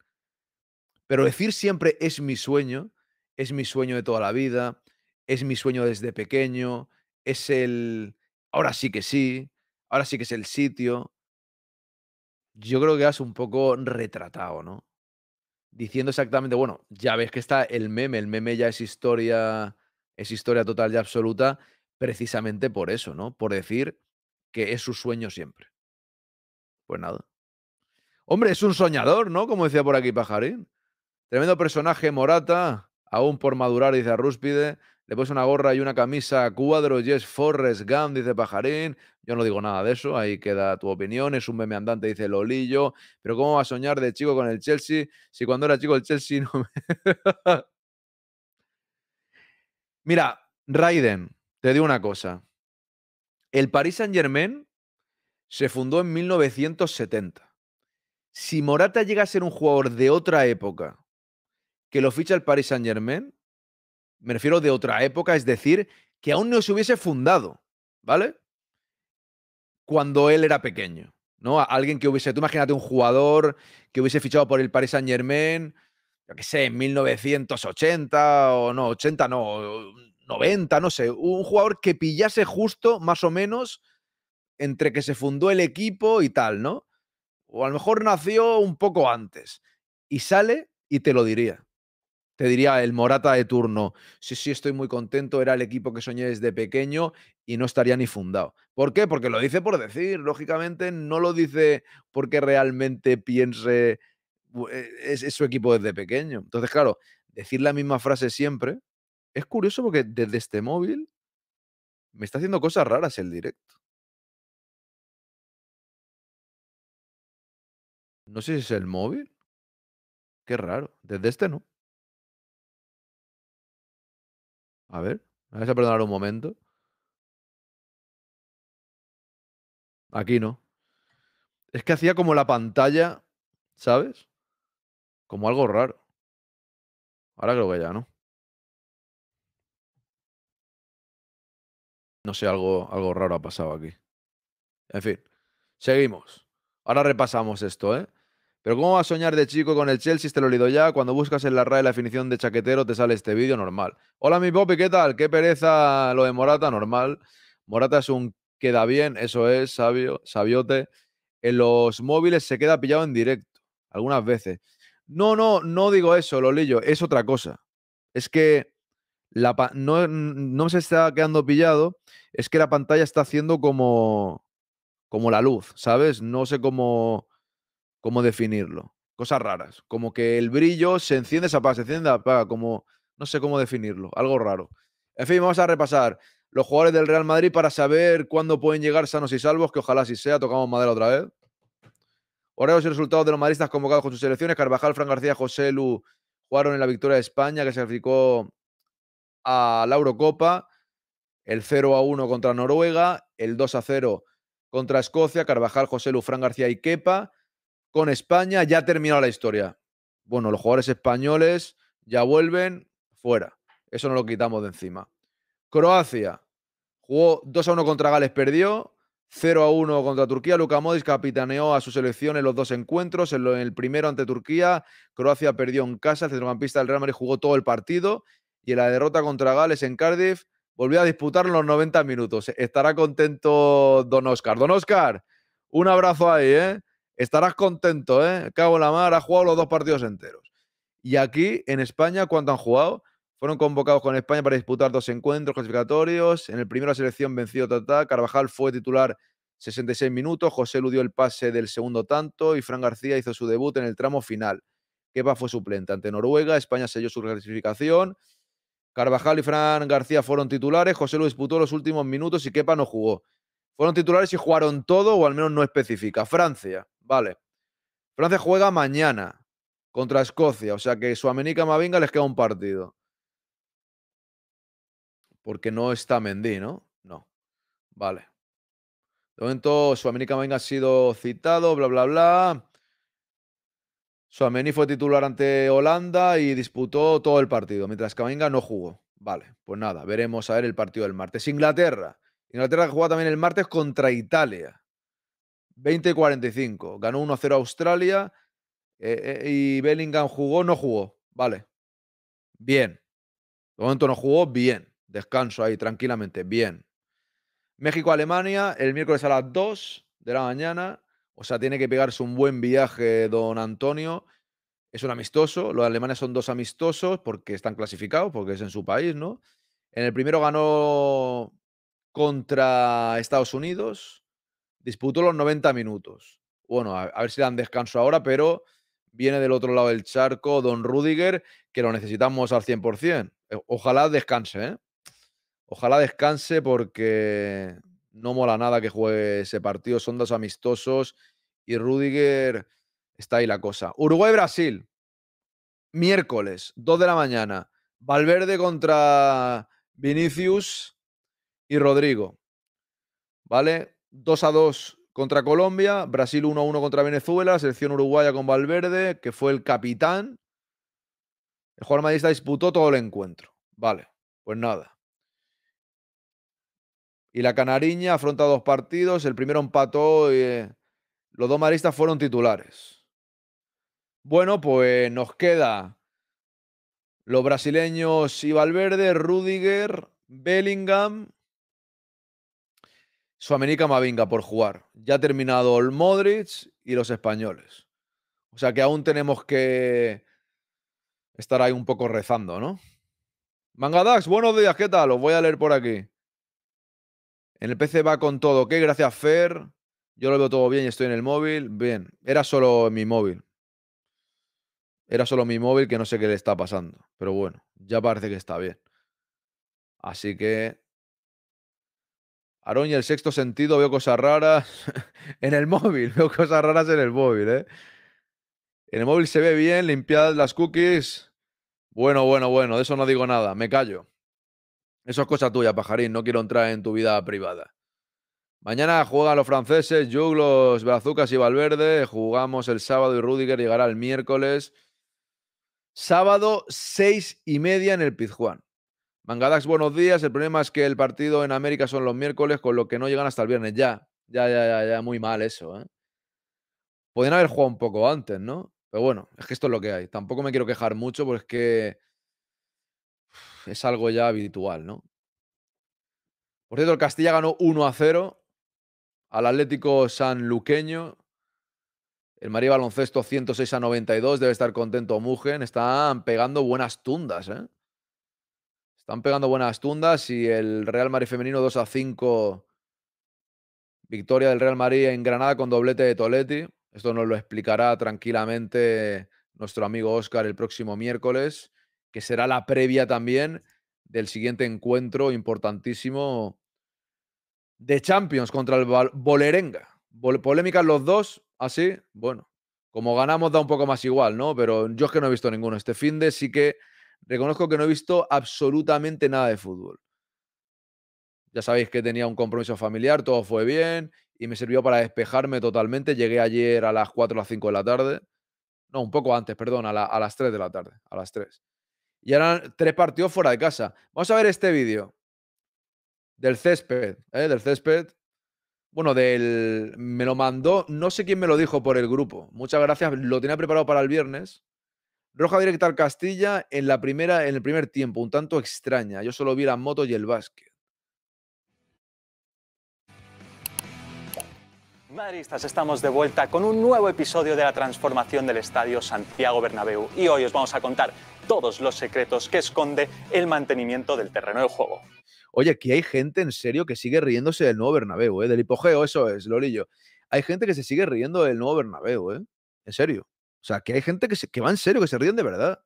Pero decir siempre es mi sueño, es mi sueño de toda la vida, es mi sueño desde pequeño, es el, ahora sí que sí, ahora sí que es el sitio. Yo creo que has un poco retratado, ¿no? diciendo exactamente, bueno, ya ves que está el meme, el meme ya es historia, es historia total y absoluta, precisamente por eso, ¿no? Por decir que es su sueño siempre. Pues nada. Hombre, es un soñador, ¿no? Como decía por aquí Pajarín. Tremendo personaje, Morata, aún por madurar, dice Rúspide. Le puse una gorra y una camisa cuadro, yes, Forrest Gump, dice Pajarín. Yo no digo nada de eso, ahí queda tu opinión. Es un meme andante, dice Lolillo. Pero ¿cómo va a soñar de chico con el Chelsea si cuando era chico el Chelsea no me... Mira, Raiden, te digo una cosa. El Paris Saint-Germain se fundó en 1970. Si Morata llega a ser un jugador de otra época que lo ficha el Paris Saint-Germain, me refiero de otra época, es decir, que aún no se hubiese fundado, ¿vale? Cuando él era pequeño, ¿no? A alguien que hubiese, tú imagínate un jugador que hubiese fichado por el Paris Saint Germain, yo qué sé, en 1980 o no, 80 no, 90, no sé, un jugador que pillase justo más o menos entre que se fundó el equipo y tal, ¿no? O a lo mejor nació un poco antes y sale y te lo diría te diría el Morata de turno. Sí, sí, estoy muy contento, era el equipo que soñé desde pequeño y no estaría ni fundado. ¿Por qué? Porque lo dice por decir, lógicamente no lo dice porque realmente piense eh, es, su equipo desde pequeño. Entonces, claro, decir la misma frase siempre es curioso porque desde este móvil me está haciendo cosas raras el directo. No sé si es el móvil. Qué raro. Desde este no. A ver, me vais a perdonar un momento. Aquí no. Es que hacía como la pantalla, ¿sabes? Como algo raro. Ahora creo que ya, ¿no? No sé, algo, algo raro ha pasado aquí. En fin, seguimos. Ahora repasamos esto, ¿eh? Pero ¿cómo vas a soñar de chico con el Chelsea? Te lo he ya. Cuando buscas en la RAE la definición de chaquetero te sale este vídeo normal. Hola mi popi, ¿qué tal? Qué pereza lo de Morata, normal. Morata es un queda bien, eso es, sabio, sabiote. En los móviles se queda pillado en directo, algunas veces. No, no, no digo eso, Lolillo, es otra cosa. Es que la no, no se está quedando pillado, es que la pantalla está haciendo como, como la luz, ¿sabes? No sé cómo ¿Cómo definirlo? Cosas raras. Como que el brillo se enciende, se apaga, se enciende, apaga. Como, no sé cómo definirlo. Algo raro. En fin, vamos a repasar los jugadores del Real Madrid para saber cuándo pueden llegar sanos y salvos, que ojalá si sea, tocamos madera otra vez. Horarios y resultados de los madridistas convocados con sus selecciones. Carvajal, Fran García, José Lu jugaron en la victoria de España, que se aplicó a la Eurocopa. El 0 a 1 contra Noruega, el 2 a 0 contra Escocia, Carvajal, José Lu, Fran García y Kepa con España, ya terminó la historia. Bueno, los jugadores españoles ya vuelven fuera. Eso no lo quitamos de encima. Croacia jugó 2 a 1 contra Gales, perdió. 0 a 1 contra Turquía. Luka Modis capitaneó a su selección en los dos encuentros. En, el primero ante Turquía, Croacia perdió en casa. El centrocampista del Real Madrid jugó todo el partido. Y en la derrota contra Gales en Cardiff, volvió a disputar los 90 minutos. Estará contento Don Oscar. Don Oscar, un abrazo ahí, ¿eh? estarás contento, ¿eh? Cabo la mar ha jugado los dos partidos enteros. Y aquí, en España, ¿cuánto han jugado? Fueron convocados con España para disputar dos encuentros clasificatorios. En el primero la selección venció Tata. Carvajal fue titular 66 minutos. José Lu dio el pase del segundo tanto y Fran García hizo su debut en el tramo final. Kepa fue suplente ante Noruega. España selló su clasificación. Carvajal y Fran García fueron titulares. José lo disputó los últimos minutos y Kepa no jugó. Fueron titulares y jugaron todo, o al menos no especifica. Francia, Vale. Francia juega mañana contra Escocia, o sea que Suamenica Mavinga les queda un partido. Porque no está Mendy, ¿no? No. Vale. De momento, Suamenica Mavinga ha sido citado, bla, bla, bla. Suameni fue titular ante Holanda y disputó todo el partido, mientras Mavinga no jugó. Vale, pues nada, veremos a ver el partido del martes. Inglaterra. Inglaterra juega también el martes contra Italia. 20-45. Ganó 1-0 Australia eh, eh, y Bellingham jugó, no jugó. Vale. Bien. De momento no jugó, bien. Descanso ahí, tranquilamente, bien. México-Alemania, el miércoles a las 2 de la mañana. O sea, tiene que pegarse un buen viaje, don Antonio. Es un amistoso. Los alemanes son dos amistosos porque están clasificados, porque es en su país, ¿no? En el primero ganó contra Estados Unidos disputó los 90 minutos. Bueno, a, ver si dan descanso ahora, pero viene del otro lado del charco Don Rudiger, que lo necesitamos al 100%. Eh, ojalá descanse, ¿eh? Ojalá descanse porque no mola nada que juegue ese partido. Son dos amistosos y Rudiger está ahí la cosa. Uruguay-Brasil, miércoles, 2 de la mañana. Valverde contra Vinicius y Rodrigo. ¿Vale? 2 a 2 contra Colombia, Brasil 1 a 1 contra Venezuela, selección uruguaya con Valverde, que fue el capitán. El jugador madridista disputó todo el encuentro. Vale, pues nada. Y la Canariña afronta dos partidos. El primero empató y eh, los dos maristas fueron titulares. Bueno, pues nos queda los brasileños y Valverde, Rudiger, Bellingham, América Mavinga por jugar. Ya ha terminado el Modric y los españoles. O sea que aún tenemos que estar ahí un poco rezando, ¿no? Mangadax, buenos días, ¿qué tal? Os voy a leer por aquí. En el PC va con todo, ¿Qué? Gracias, Fer. Yo lo veo todo bien y estoy en el móvil. Bien, era solo mi móvil. Era solo mi móvil que no sé qué le está pasando. Pero bueno, ya parece que está bien. Así que Aroña, el sexto sentido, veo cosas raras en el móvil, veo cosas raras en el móvil, ¿eh? En el móvil se ve bien, limpiad las cookies. Bueno, bueno, bueno, de eso no digo nada, me callo. Eso es cosa tuya, pajarín, no quiero entrar en tu vida privada. Mañana juegan los franceses, juglos Bazucas y Valverde. Jugamos el sábado y Rudiger llegará el miércoles. Sábado, seis y media en el Pizjuán. Mangadax, buenos días. El problema es que el partido en América son los miércoles, con lo que no llegan hasta el viernes. Ya, ya, ya, ya, ya, muy mal eso. ¿eh? Podrían haber jugado un poco antes, ¿no? Pero bueno, es que esto es lo que hay. Tampoco me quiero quejar mucho, porque es que es algo ya habitual, ¿no? Por cierto, el Castilla ganó 1 a 0 al Atlético sanluqueño. El María Baloncesto 106 a 92. Debe estar contento Mugen. Están pegando buenas tundas, ¿eh? Están pegando buenas tundas y el Real Madrid femenino 2 a 5. Victoria del Real Madrid en Granada con doblete de Toletti. Esto nos lo explicará tranquilamente nuestro amigo Oscar el próximo miércoles, que será la previa también del siguiente encuentro importantísimo de Champions contra el Bolerenga. Polémicas los dos, así, bueno, como ganamos da un poco más igual, ¿no? Pero yo es que no he visto ninguno. Este fin de sí que reconozco que no he visto absolutamente nada de fútbol. Ya sabéis que tenía un compromiso familiar, todo fue bien y me sirvió para despejarme totalmente. Llegué ayer a las 4 o las 5 de la tarde. No, un poco antes, perdón, a, las 3 de la tarde. A las 3. Y eran tres partidos fuera de casa. Vamos a ver este vídeo del césped, ¿eh? del césped. Bueno, del me lo mandó, no sé quién me lo dijo por el grupo. Muchas gracias, lo tenía preparado para el viernes. Roja directa al Castilla en, la primera, en el primer tiempo, un tanto extraña. Yo solo vi la moto y el básquet. Maristas estamos de vuelta con un nuevo episodio de la transformación del Estadio Santiago Bernabéu y hoy os vamos a contar todos los secretos que esconde el mantenimiento del terreno de juego. Oye, aquí hay gente en serio que sigue riéndose del nuevo Bernabéu, ¿eh? del hipogeo, eso es, Lorillo. Hay gente que se sigue riendo del nuevo Bernabéu, ¿eh? En serio. O sea, que hay gente que, se, va en serio, que se ríen de verdad.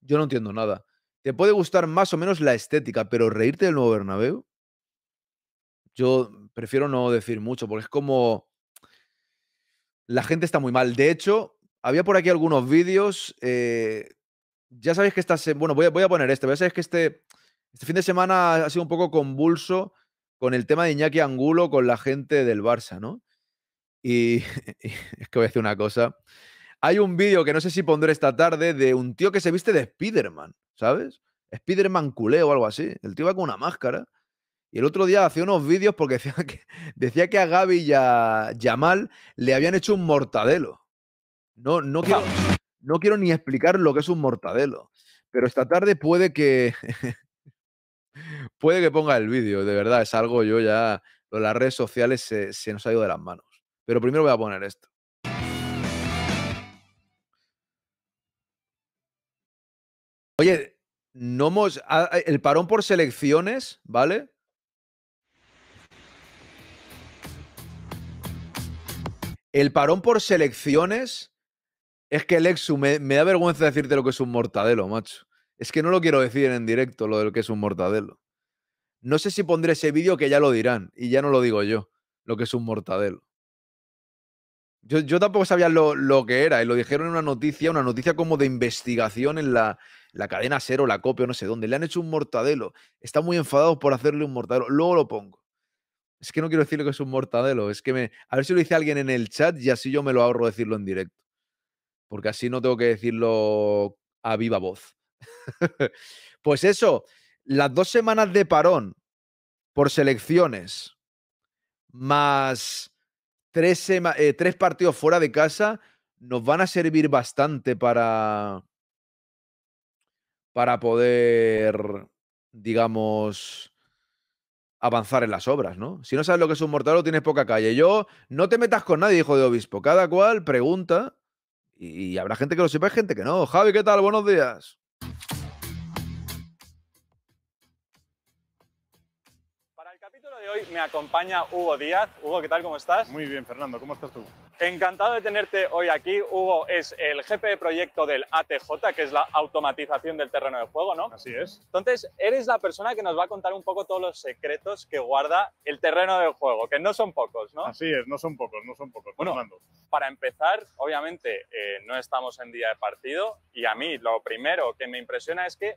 Yo no entiendo nada. Te puede gustar más o menos la estética, pero reírte del nuevo Bernabéu, yo prefiero no decir mucho, porque es como... La gente está muy mal. De hecho, había por aquí algunos vídeos. Eh, ya sabéis que esta... Bueno, voy a, voy a poner este. Ya sabéis que este, este, fin de semana ha sido un poco convulso con el tema de Iñaki Angulo con la gente del Barça, ¿no? Y, y es que voy a decir una cosa hay un vídeo que no sé si pondré esta tarde de un tío que se viste de Spider-Man, ¿sabes? Spider-Man culé o algo así. El tío va con una máscara. Y el otro día hacía unos vídeos porque decía que, decía que a Gaby y a Yamal le habían hecho un mortadelo. No, no, quiero, ni explicar lo que es un mortadelo. Pero esta tarde puede que. puede que ponga el vídeo, de verdad. Es algo yo ya. Las redes sociales se, se nos ha ido de las manos. Pero primero voy a poner esto. Oye, no el parón por selecciones, ¿vale? El parón por selecciones es que Lexu, me, me da vergüenza decirte lo que es un mortadelo, macho. Es que no lo quiero decir en directo lo de lo que es un mortadelo. No sé si pondré ese vídeo que ya lo dirán y ya no lo digo yo, lo que es un mortadelo. Yo, tampoco sabía lo, lo, que era y lo dijeron en una noticia, una noticia como de investigación en la, la cadena cero, la copio, no sé dónde. Le han hecho un mortadelo. Está muy enfadado por hacerle un mortadelo. Luego lo pongo. Es que no quiero decirle que es un mortadelo. Es que me. A ver si lo dice alguien en el chat y así yo me lo ahorro decirlo en directo. Porque así no tengo que decirlo a viva voz. pues eso, las dos semanas de parón por selecciones, más tres, eh, tres partidos fuera de casa, nos van a servir bastante para para poder, digamos, avanzar en las obras, ¿no? Si no sabes lo que es un mortero tienes poca calle. Yo, no te metas con nadie, hijo de obispo. Cada cual pregunta y, y habrá gente que lo sepa y gente que no. Javi, ¿qué tal? Buenos días. hoy me acompaña Hugo Díaz. Hugo, ¿qué tal? ¿Cómo estás? Muy bien, Fernando. ¿Cómo estás tú? Encantado de tenerte hoy aquí. Hugo es el jefe de proyecto del ATJ, que es la automatización del terreno de juego, ¿no? Así es. Entonces, eres la persona que nos va a contar un poco todos los secretos que guarda el terreno de juego, que no son pocos, ¿no? Así es, no son pocos, no son pocos. Bueno, para empezar, obviamente, eh, no estamos en día de partido y a mí lo primero que me impresiona es que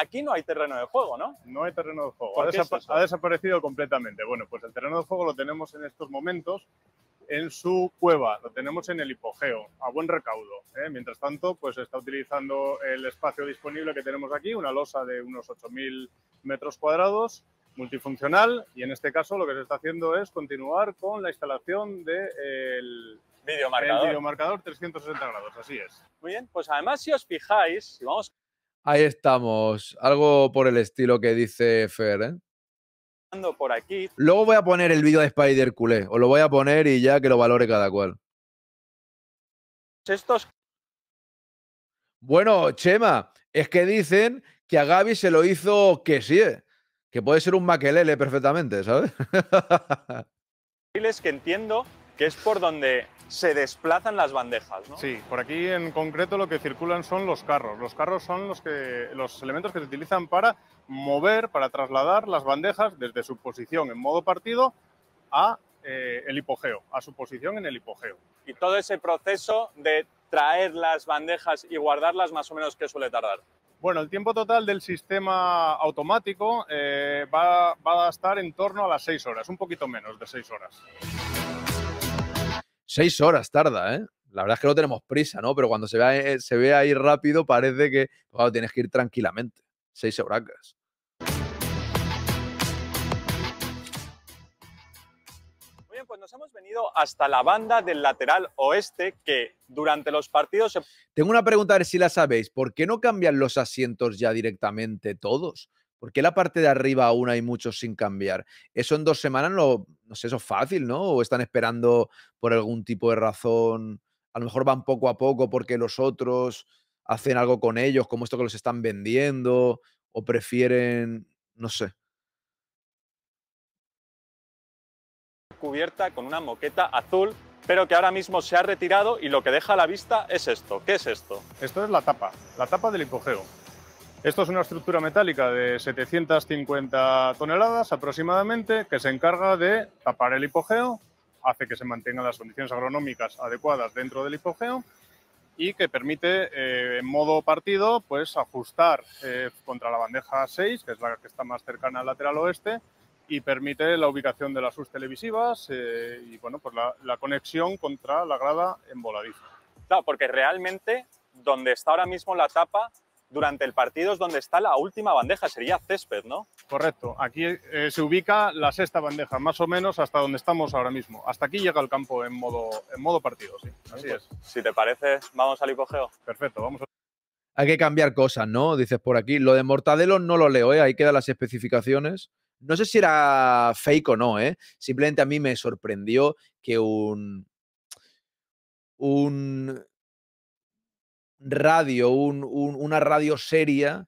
aquí no hay terreno de juego, ¿no? No hay terreno de juego. Ha, desaparecido completamente. Bueno, pues el terreno de juego lo tenemos en estos momentos en su cueva, lo tenemos en el hipogeo, a buen recaudo. ¿eh? Mientras tanto, pues está utilizando el espacio disponible que tenemos aquí, una losa de unos 8.000 metros cuadrados, multifuncional, y en este caso lo que se está haciendo es continuar con la instalación del... De el videomarcador. 360 grados, así es. Muy bien, pues además si os fijáis, si vamos Ahí estamos. Algo por el estilo que dice Fer, ¿eh? Luego voy a poner el vídeo de Spider culé. Os lo voy a poner y ya que lo valore cada cual. Estos. Bueno, Chema, es que dicen que a Gaby se lo hizo que sí, ¿eh? que puede ser un maquelele perfectamente, ¿sabes? que entiendo que es por donde se desplazan las bandejas, ¿no? Sí, por aquí en concreto lo que circulan son los carros. Los carros son los, elementos que se utilizan para mover, para trasladar las bandejas desde su posición en modo partido a eh, el hipogeo, a su posición en el hipogeo. Y todo ese proceso de traer las bandejas y guardarlas, más o menos, ¿qué suele tardar? Bueno, el tiempo total del sistema automático eh, va, a estar en torno a las seis horas, un poquito menos de seis horas. Seis horas tarda, ¿eh? La verdad es que no tenemos prisa, ¿no? Pero cuando se ve, eh, se ve ahí rápido, parece que tienes que ir tranquilamente. Seis horas. Muy bien, pues nos hemos venido hasta la banda del lateral oeste que durante los partidos... Tengo una pregunta a ver si la sabéis. ¿Por qué no cambian los asientos ya directamente todos? ¿Por qué la parte de arriba aún hay muchos sin cambiar? Eso en dos semanas no, no sé, eso es fácil, ¿no? ¿O están esperando por algún tipo de razón? A lo mejor van poco a poco porque los otros hacen algo con ellos, como esto que los están vendiendo, o prefieren, no sé. Cubierta con una moqueta azul, pero que ahora mismo se ha retirado y lo que deja a la vista es esto. ¿Qué es esto? Esto es la tapa, la tapa del hipogeo. Esto es una estructura metálica de 750 toneladas aproximadamente que se encarga de tapar el hipogeo, hace que se mantengan las condiciones agronómicas adecuadas dentro del hipogeo y que permite eh, en modo partido pues ajustar eh, contra la bandeja 6, que es la que está más cercana al lateral oeste, y permite la ubicación de las sus televisivas eh, y bueno, pues la, la, conexión contra la grada en voladizo. Claro, porque realmente donde está ahora mismo la tapa durante el partido es donde está la última bandeja, sería césped, ¿no? Correcto, aquí eh, se ubica la sexta bandeja, más o menos hasta donde estamos ahora mismo. Hasta aquí llega el campo en modo, en modo partido, sí, así pues, es. Si te parece, vamos al hipogeo. Perfecto, vamos Hay que cambiar cosas, ¿no? Dices por aquí. Lo de Mortadelo no lo leo, ¿eh? ahí quedan las especificaciones. No sé si era fake o no, ¿eh? Simplemente a mí me sorprendió que un, un radio, una radio seria,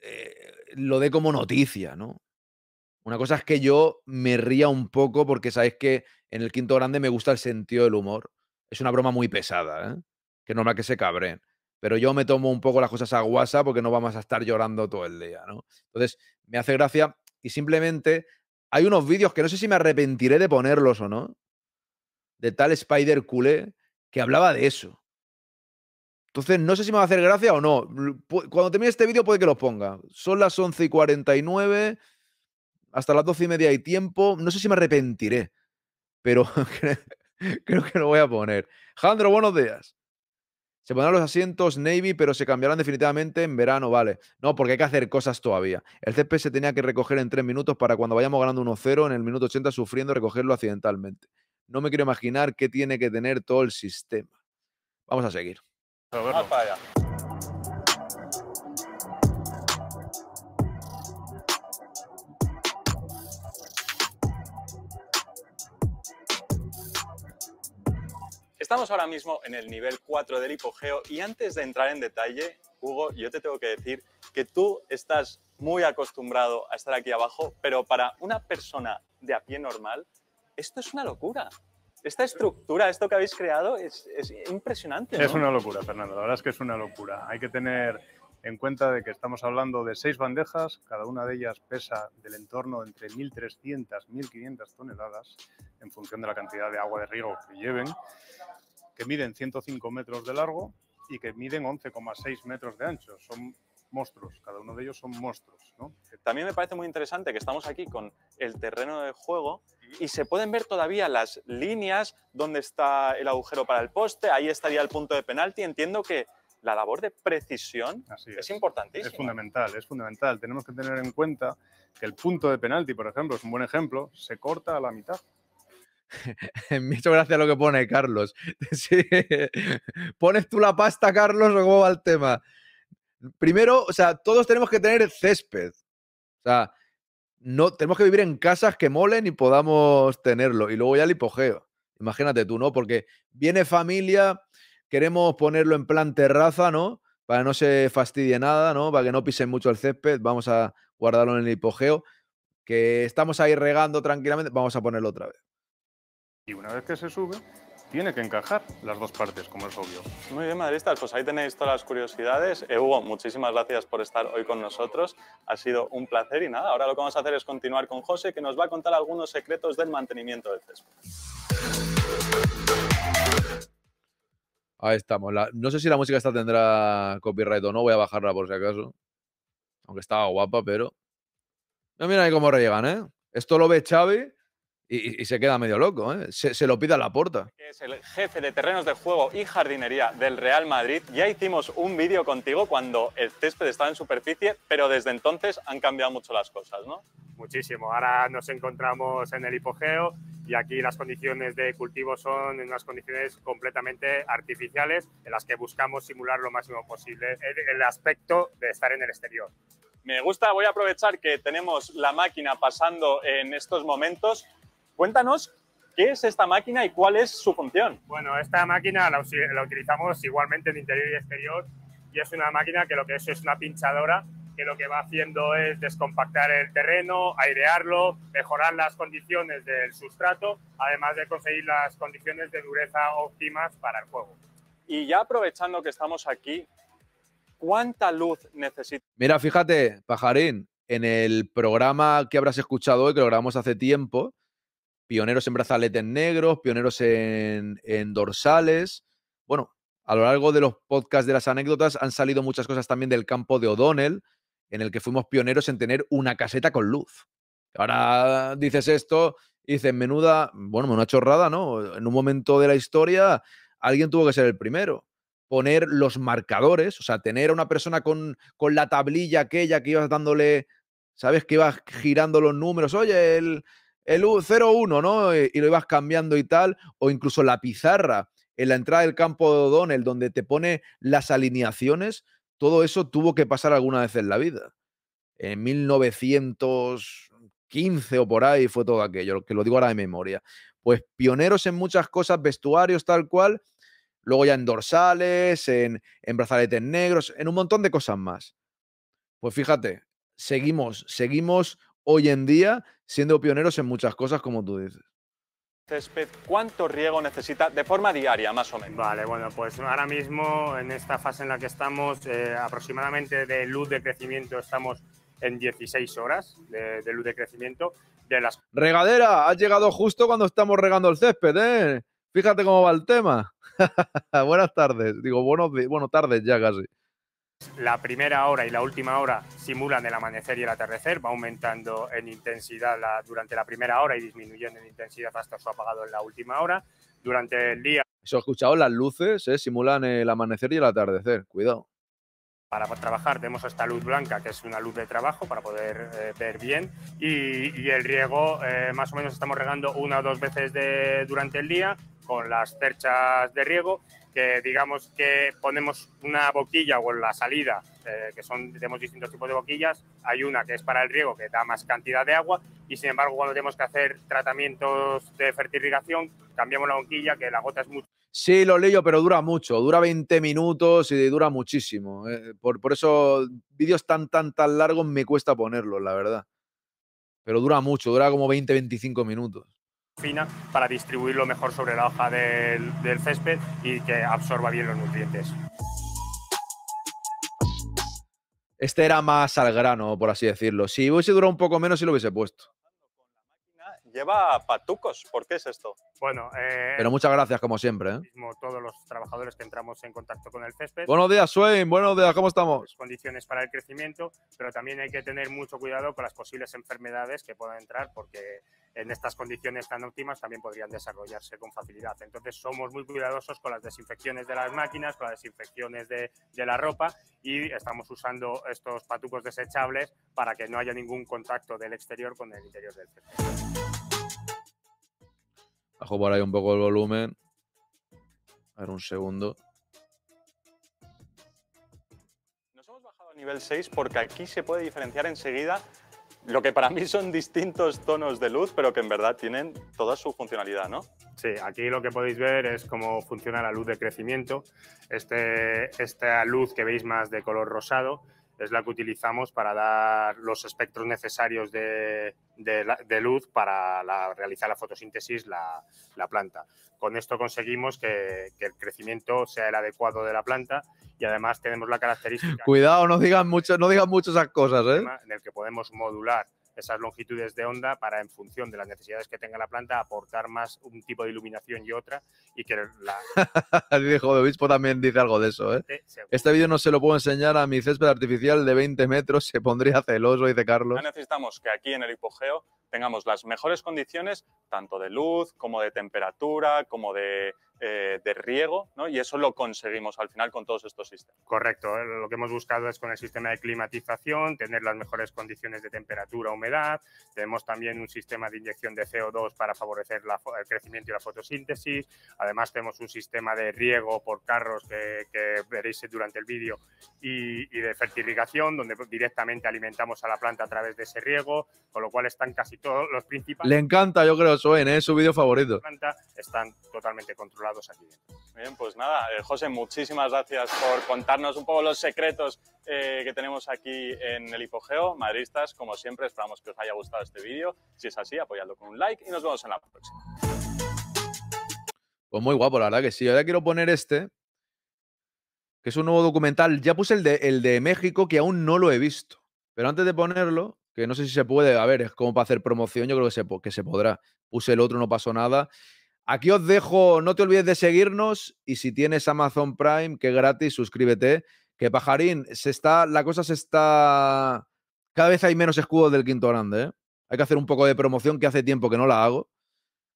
eh, lo dé como noticia, ¿no? Una cosa es que yo me ría un poco porque sabéis que en el quinto grande me gusta el sentido del humor. Es una broma muy pesada, ¿eh? que normal que se cabreen. Pero yo me tomo un poco las cosas a guasa porque no vamos a estar llorando todo el día, ¿no? Entonces, me hace gracia y simplemente hay unos vídeos que no sé si me arrepentiré de ponerlos o no, de tal Spider Culé que hablaba de eso. Entonces, no sé si me va a hacer gracia o no. Cuando termine este vídeo puede que los ponga. Son las 11 y 49, hasta las 12 y media hay tiempo. No sé si me arrepentiré, pero creo que lo voy a poner. Jandro, buenos días. Se pondrán los asientos Navy, pero se cambiarán definitivamente en verano, vale. No, porque hay que hacer cosas todavía. El CP se tenía que recoger en tres minutos para cuando vayamos ganando 1-0 en el minuto 80 sufriendo recogerlo accidentalmente. No me quiero imaginar qué tiene que tener todo el sistema. Vamos a seguir. Estamos ahora mismo en el nivel 4 del hipogeo y antes de entrar en detalle, Hugo, yo te tengo que decir que tú estás muy acostumbrado a estar aquí abajo, pero para una persona de a pie normal, esto es una locura. Esta estructura, esto que habéis creado, es, impresionante. Es una locura, Fernando. La verdad es que es una locura. Hay que tener en cuenta de que estamos hablando de seis bandejas, cada una de ellas pesa del entorno entre 1.300 y 1.500 toneladas, en función de la cantidad de agua de riego que lleven, que miden 105 metros de largo y que miden 11,6 metros de ancho. Son monstruos, cada uno de ellos son monstruos. ¿no? También me parece muy interesante que estamos aquí con el terreno de juego y se pueden ver todavía las líneas, donde está el agujero para el poste, ahí estaría el punto de penalti. Entiendo que la labor de precisión es. importantísima. Es fundamental, es fundamental. Tenemos que tener en cuenta que el punto de penalti, por ejemplo, es un buen ejemplo, se corta a la mitad. Muchas gracias lo que pone Carlos. ¿Pones tú la pasta, Carlos, luego cómo va el tema? primero, o sea, todos tenemos que tener césped. O sea, no, tenemos que vivir en casas que molen y podamos tenerlo. Y luego ya el hipogeo. Imagínate tú, ¿no? Porque viene familia, queremos ponerlo en plan terraza, ¿no? Para que no se fastidie nada, ¿no? Para que no pisen mucho el césped, vamos a guardarlo en el hipogeo. Que estamos ahí regando tranquilamente, vamos a ponerlo otra vez. Y una vez que se sube, tiene que encajar las dos partes, como es obvio. Muy bien, madridistas, pues ahí tenéis todas las curiosidades. Eh, Hugo, muchísimas gracias por estar hoy con nosotros. Ha sido un placer y nada, ahora lo que vamos a hacer es continuar con José, que nos va a contar algunos secretos del mantenimiento del césped. Ahí estamos. no sé si la música esta tendrá copyright o no, voy a bajarla por si acaso. Aunque estaba guapa, pero... No, mira ahí cómo rellegan, ¿eh? Esto lo ve Xavi y, se queda medio loco, ¿eh? se, lo pide a la puerta. Es el jefe de terrenos de juego y jardinería del Real Madrid. Ya hicimos un vídeo contigo cuando el césped estaba en superficie, pero desde entonces han cambiado mucho las cosas, ¿no? Muchísimo. Ahora nos encontramos en el hipogeo y aquí las condiciones de cultivo son unas condiciones completamente artificiales en las que buscamos simular lo máximo posible el aspecto de estar en el exterior. Me gusta, voy a aprovechar que tenemos la máquina pasando en estos momentos Cuéntanos ¿Qué es esta máquina y cuál es su función? Bueno, esta máquina la, utilizamos igualmente en interior y exterior y es una máquina que lo que es es una pinchadora que lo que va haciendo es descompactar el terreno, airearlo, mejorar las condiciones del sustrato, además de conseguir las condiciones de dureza óptimas para el juego. Y ya aprovechando que estamos aquí, ¿cuánta luz necesita? Mira, fíjate, Pajarín, en el programa que habrás escuchado hoy, que lo grabamos hace tiempo, pioneros en brazaletes negros, pioneros en, dorsales. Bueno, a lo largo de los podcasts de las anécdotas han salido muchas cosas también del campo de O'Donnell, en el que fuimos pioneros en tener una caseta con luz. Ahora dices esto y dices, menuda, bueno, una chorrada, ¿no? En un momento de la historia alguien tuvo que ser el primero. Poner los marcadores, o sea, tener a una persona con, con la tablilla aquella que ibas dándole, ¿sabes? Que ibas girando los números. Oye, el, el 0-1, ¿no? Eh, y lo ibas cambiando y tal, o incluso la pizarra en la entrada del campo de O'Donnell, donde te pone las alineaciones, todo eso tuvo que pasar alguna vez en la vida. En 1915 o por ahí fue todo aquello, que lo digo ahora de memoria. Pues pioneros en muchas cosas, vestuarios tal cual, luego ya en dorsales, en, en brazaletes negros, en un montón de cosas más. Pues fíjate, seguimos, seguimos hoy en día siendo pioneros en muchas cosas, como tú dices. Césped, ¿cuánto riego necesita de forma diaria, más o menos? Vale, bueno, pues ahora mismo en esta fase en la que estamos, eh, aproximadamente de luz de crecimiento estamos en 16 horas de, luz de crecimiento de las... Regadera, has llegado justo cuando estamos regando el césped, ¿eh? Fíjate cómo va el tema. Buenas tardes, digo, buenos, Bueno, tardes ya casi. La primera hora y la última hora simulan el amanecer y el atardecer, va aumentando en intensidad durante la primera hora y disminuyendo en intensidad hasta su apagado en la última hora. Durante el día. Eso he escuchado, las luces eh, simulan el amanecer y el atardecer, cuidado. Para trabajar tenemos esta luz blanca, que es una luz de trabajo para poder eh, ver bien, y, el riego eh, más o menos estamos regando una o dos veces de, durante el día con las cerchas de riego, que digamos que ponemos una boquilla o en la salida, eh, que son, tenemos distintos tipos de boquillas, hay una que es para el riego, que da más cantidad de agua, y sin embargo cuando tenemos que hacer tratamientos de fertilización, cambiamos la boquilla, que la gota es mucho Sí, lo leo, pero dura mucho, dura 20 minutos y dura muchísimo. Eh, por, eso vídeos tan, tan, tan largos me cuesta ponerlos, la verdad. Pero dura mucho, dura como 20, 25 minutos. Fina para distribuirlo mejor sobre la hoja del, del césped y que absorba bien los nutrientes. Este era más al grano, por así decirlo. Si hubiese durado un poco menos, si lo hubiese puesto lleva patucos. ¿Por qué es esto? Bueno, eh, pero muchas gracias como siempre. ¿eh? todos los trabajadores que entramos en contacto con el césped. Buenos días, Swain. Buenos días. ¿Cómo estamos? Condiciones para el crecimiento, pero también hay que tener mucho cuidado con las posibles enfermedades que puedan entrar porque en estas condiciones tan óptimas también podrían desarrollarse con facilidad. Entonces somos muy cuidadosos con las desinfecciones de las máquinas, con las desinfecciones de, la ropa y estamos usando estos patucos desechables para que no haya ningún contacto del exterior con el interior del centro. Bajo por ahí un poco el volumen. A ver un segundo. Nos hemos bajado a nivel 6 porque aquí se puede diferenciar enseguida lo que para mí son distintos tonos de luz, pero que en verdad tienen toda su funcionalidad, ¿no? Sí, aquí lo que podéis ver es cómo funciona la luz de crecimiento. Este, esta luz que veis más de color rosado es la que utilizamos para dar los espectros necesarios de, luz para realizar la fotosíntesis la, planta. Con esto conseguimos que, el crecimiento sea el adecuado de la planta y además tenemos la característica... Cuidado, no digan mucho, no digan mucho esas cosas, ¿eh? En el que podemos modular esas longitudes de onda para, en función de las necesidades que tenga la planta, aportar más un tipo de iluminación y otra. Y que la. obispo obispo también dice algo de eso, ¿eh? este vídeo no se lo puedo enseñar a mi césped artificial de 20 metros, se pondría celoso, dice Carlos. necesitamos que aquí en el hipogeo tengamos las mejores condiciones, tanto de luz como de temperatura, como de eh, de riego, ¿no? Y eso lo conseguimos al final con todos estos sistemas. Correcto, eh, lo que hemos buscado es con el sistema de climatización tener las mejores condiciones de temperatura, humedad, tenemos también un sistema de inyección de CO2 para favorecer el crecimiento y la fotosíntesis, además tenemos un sistema de riego por carros que, veréis durante el vídeo y, de fertilización donde directamente alimentamos a la planta a través de ese riego, con lo cual están casi todos los principales. Le encanta, yo creo, Soen, ¿eh? es su vídeo favorito. están totalmente controlados aquí Bien, pues nada, eh, José, muchísimas gracias por contarnos un poco los secretos eh, que tenemos aquí en el Hipogeo. Madristas, como siempre, esperamos que os haya gustado este vídeo. Si es así, apoyadlo con un like y nos vemos en la próxima. Pues muy guapo, la verdad que sí. Ahora quiero poner este, que es un nuevo documental. Ya puse el de, el de México, que aún no lo he visto. Pero antes de ponerlo, que no sé si se puede, a ver, es como para hacer promoción, yo creo que se, que se podrá. Puse el otro, no pasó nada. Aquí os dejo, no te olvides de seguirnos y si tienes Amazon Prime, que gratis, suscríbete. Que pajarín, se está, la cosa se está. Cada vez hay menos escudos del quinto grande. ¿eh? Hay que hacer un poco de promoción que hace tiempo que no la hago.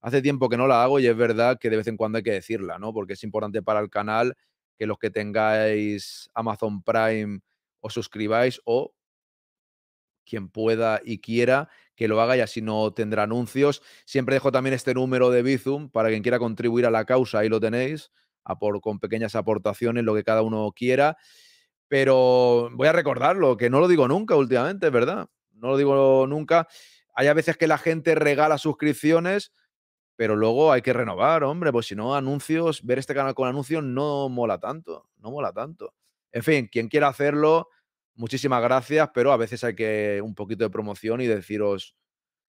Hace tiempo que no la hago y es verdad que de vez en cuando hay que decirla, ¿no? Porque es importante para el canal que los que tengáis Amazon Prime os suscribáis o quien pueda y quiera que lo haga y así no tendrá anuncios. Siempre dejo también este número de Bizum para quien quiera contribuir a la causa, ahí lo tenéis, a por, con pequeñas aportaciones, lo que cada uno quiera. Pero voy a recordarlo, que no lo digo nunca últimamente, ¿verdad? No lo digo nunca. Hay a veces que la gente regala suscripciones, pero luego hay que renovar, hombre, pues si no, anuncios, ver este canal con anuncios no mola tanto, no mola tanto. En fin, quien quiera hacerlo, Muchísimas gracias, pero a veces hay que un poquito de promoción y deciros,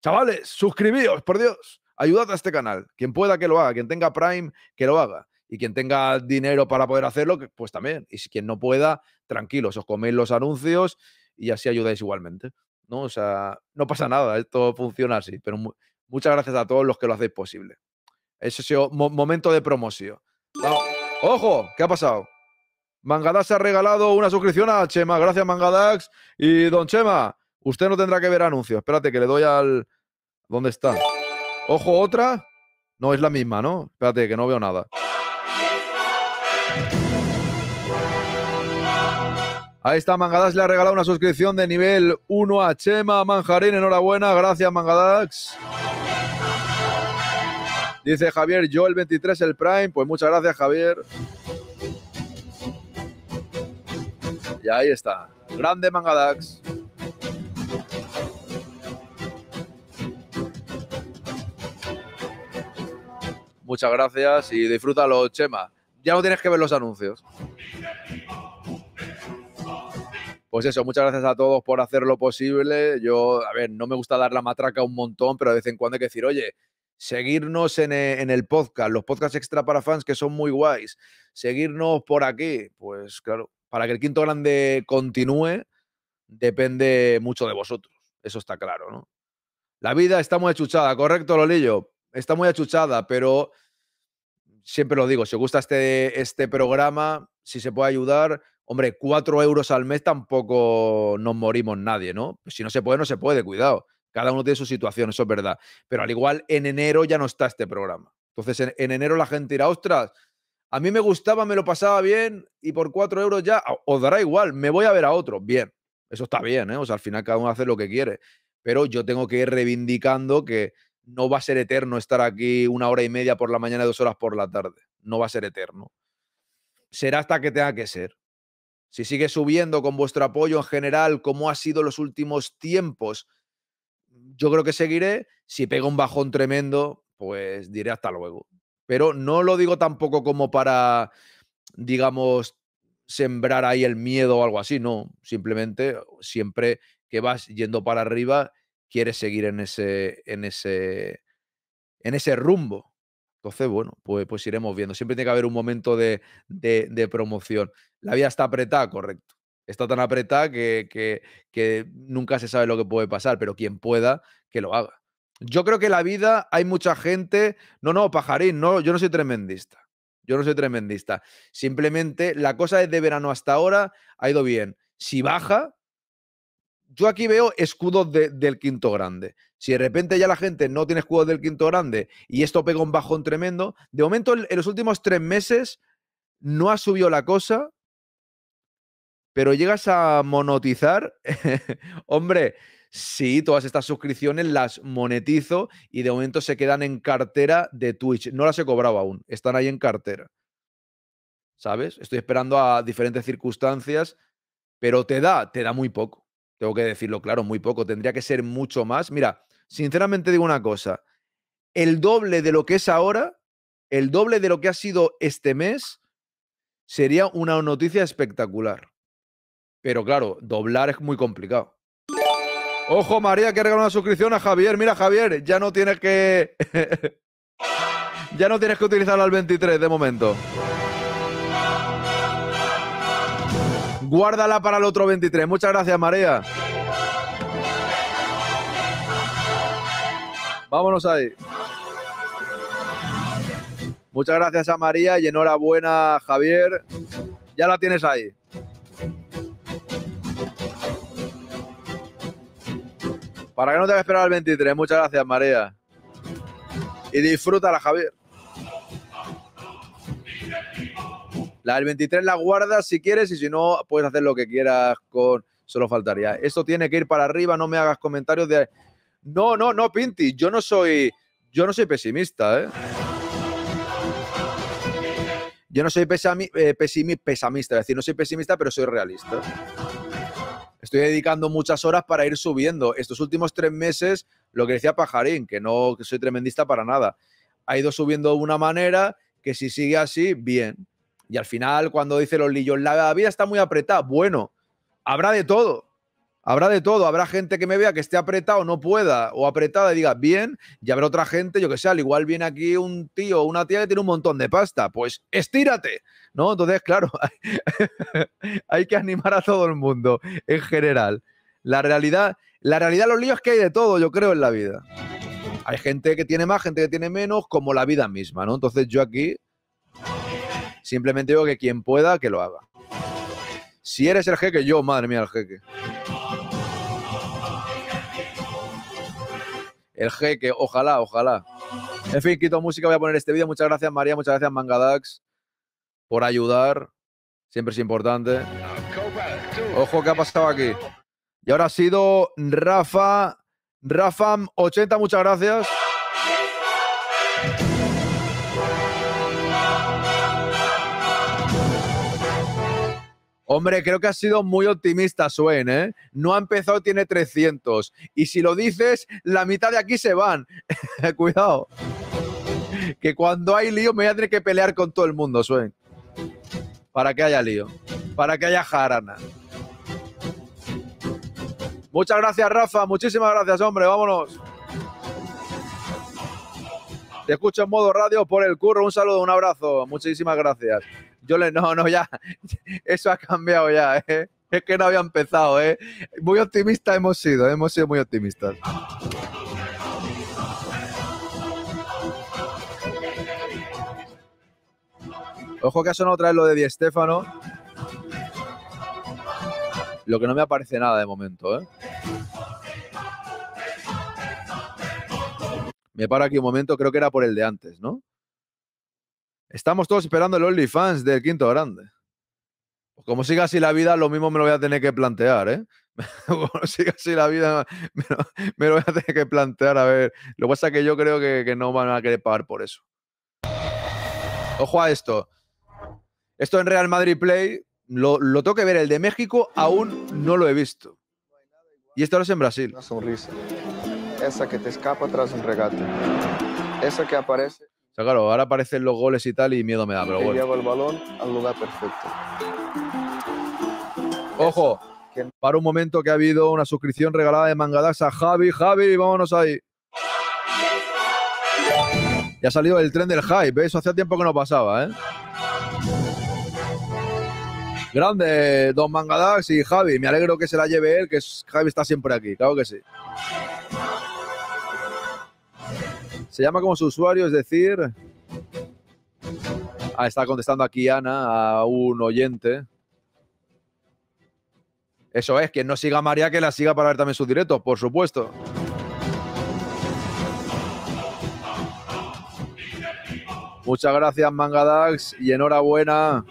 chavales, suscribíos, por Dios, ayudad a este canal. Quien pueda que lo haga, quien tenga Prime, que lo haga. Y quien tenga dinero para poder hacerlo, pues también. Y quien no pueda, tranquilos, os coméis los anuncios y así ayudáis igualmente. ¿no? O sea, no pasa nada, esto funciona así. Pero muchas gracias a todos los que lo hacéis posible. Eso es momento de promoción. ¡Ojo! ¿Qué ha pasado? Mangadax ha regalado una suscripción a Chema. Gracias, Mangadax. Y don Chema, usted no tendrá que ver anuncios. Espérate, que le doy al. ¿Dónde está? Ojo, otra. No, es la misma, ¿no? Espérate, que no veo nada. Ahí está, Mangadax le ha regalado una suscripción de nivel 1 a Chema Manjarín. Enhorabuena, gracias, Mangadax. Dice Javier, yo el 23 el Prime. Pues muchas gracias, Javier. Y ahí está. Grande Mangadax. Muchas gracias y disfrútalo, Chema. Ya no tienes que ver los anuncios. Pues eso, muchas gracias a todos por hacer lo posible. Yo, a ver, no me gusta dar la matraca un montón, pero de vez en cuando hay que decir, oye, seguirnos en, eh, el podcast, los podcasts extra para fans que son muy guays, seguirnos por aquí, pues claro, para que el quinto grande continúe, depende mucho de vosotros. Eso está claro, ¿no? La vida está muy achuchada, correcto, Lolillo. Está muy achuchada, pero siempre lo digo, si gusta este, este programa, si se puede ayudar, hombre, cuatro euros al mes tampoco nos morimos nadie, ¿no? Si no se puede, no se puede, cuidado. Cada uno tiene su situación, eso es verdad. Pero al igual en enero ya no está este programa. Entonces en, en enero la gente dirá, ostras, a mí me gustaba, me lo pasaba bien y por cuatro euros ya, os dará igual, me voy a ver a otro. Bien, eso está bien, ¿eh? O sea, al final cada uno hace lo que quiere. Pero yo tengo que ir reivindicando que no va a ser eterno estar aquí una hora y media por la mañana y dos horas por la tarde. No va a ser eterno. Será hasta que tenga que ser. Si sigue subiendo con vuestro apoyo en general, como ha sido los últimos tiempos, yo creo que seguiré. Si pega un bajón tremendo, pues diré hasta luego. Pero no lo digo tampoco como para, digamos, sembrar ahí el miedo o algo así, no. Simplemente, siempre que vas yendo para arriba, quieres seguir en ese, en ese, en ese rumbo. Entonces, bueno, pues, pues iremos viendo. Siempre tiene que haber un momento de, promoción. La vida está apretada, correcto. Está tan apretada que, que nunca se sabe lo que puede pasar, pero quien pueda, que lo haga. Yo creo que en la vida hay mucha gente. No, no, pajarín, no, yo no soy tremendista. Yo no soy tremendista. Simplemente la cosa de verano hasta ahora ha ido bien. Si baja, yo aquí veo escudos del quinto grande. Si de repente ya la gente no tiene escudos del quinto grande y esto pega un bajón tremendo, de momento en los últimos tres meses no ha subido la cosa, pero llegas a monotizar. Hombre, Sí, todas estas suscripciones las monetizo y de momento se quedan en cartera de Twitch. No las he cobrado aún, están ahí en cartera. ¿Sabes? Estoy esperando a diferentes circunstancias, pero te da, te da muy poco. Tengo que decirlo claro, muy poco. Tendría que ser mucho más. Mira, sinceramente digo una cosa. El doble de lo que es ahora, el doble de lo que ha sido este mes, sería una noticia espectacular. Pero claro, doblar es muy complicado. Ojo, María, que regala una suscripción a Javier. Mira, Javier, ya no tienes que. ya no tienes que utilizarla al 23 de momento. Guárdala para el otro 23. Muchas gracias, María. Vámonos ahí. Muchas gracias a María y enhorabuena, Javier. Ya la tienes ahí. Para que no te a esperar al 23. Muchas gracias, Marea Y disfrútala, Javier. La del 23 la guardas si quieres y si no, puedes hacer lo que quieras con... Solo faltaría. Esto tiene que ir para arriba, no me hagas comentarios de... No, no, no, Pinti, yo no soy... Yo no soy pesimista, ¿eh? Yo no soy eh, pesimista es decir, no soy pesimista, pero soy realista estoy dedicando muchas horas para ir subiendo. Estos últimos tres meses, lo que decía Pajarín, que no que soy tremendista para nada, ha ido subiendo de una manera que si sigue así, bien. Y al final, cuando dice los lillos, la vida está muy apretada, bueno, habrá de todo. Habrá de todo, habrá gente que me vea que esté apretado, no pueda, o apretada y diga, bien, y habrá otra gente, yo que sé, al igual viene aquí un tío o una tía que tiene un montón de pasta, pues estírate, ¿no? Entonces, claro, hay que animar a todo el mundo en general. La realidad, la realidad los líos que hay de todo, yo creo, en la vida. Hay gente que tiene más, gente que tiene menos, como la vida misma, ¿no? Entonces yo aquí simplemente digo que quien pueda, que lo haga. Si eres el jeque, yo, madre mía, el jeque. el jeque, ojalá, ojalá. En fin, quito música, voy a poner este vídeo. Muchas gracias, María, muchas gracias, Mangadax, por ayudar. Siempre es importante. Ojo, ¿qué ha pasado aquí? Y ahora ha sido Rafa, Rafam80, muchas gracias. Hombre, creo que has sido muy optimista, Suen, ¿eh? No ha empezado, tiene 300. Y si lo dices, la mitad de aquí se van. Cuidado. Que cuando hay lío me voy a tener que pelear con todo el mundo, Suen. Para que haya lío. Para que haya jarana. Muchas gracias, Rafa. Muchísimas gracias, hombre. Vámonos. Te escucho en modo radio por el curro. Un saludo, un abrazo. Muchísimas gracias. Yo le, no, no, ya, eso ha cambiado ya, ¿eh? Es que no había empezado, ¿eh? Muy optimista hemos sido, ¿eh? hemos sido muy optimistas. Ojo que ha sonado otra vez lo de Di Stefano. Lo que no me aparece nada de momento, ¿eh? Me para aquí un momento, creo que era por el de antes, ¿no? Estamos todos esperando el OnlyFans del quinto grande. Pues como siga así la vida, lo mismo me lo voy a tener que plantear, ¿eh? como siga así la vida, me lo, voy a tener que plantear. A ver, lo que pasa es que yo creo que, no van a querer pagar por eso. Ojo a esto. Esto en Real Madrid Play lo, toque tengo que ver. El de México aún no lo he visto. Y esto ahora es en Brasil. Una sonrisa. Esa que te escapa tras un regate. Esa que aparece claro, ahora aparecen los goles y tal y miedo me da, pero bueno. Lleva el balón al lugar perfecto. Ojo, para un momento que ha habido una suscripción regalada de Mangadax a Javi. Javi, vámonos ahí. Ya ha salido el tren del hype, ¿eh? eso hacía tiempo que no pasaba, ¿eh? Grande, Dos Mangadax y Javi. Me alegro que se la lleve él, que Javi está siempre aquí, claro que sí. Se llama como su usuario, es decir... Ah, está contestando aquí Ana a un oyente. Eso es, quien no siga a María, que la siga para ver también su directo, por supuesto. Muchas gracias, Mangadax, y enhorabuena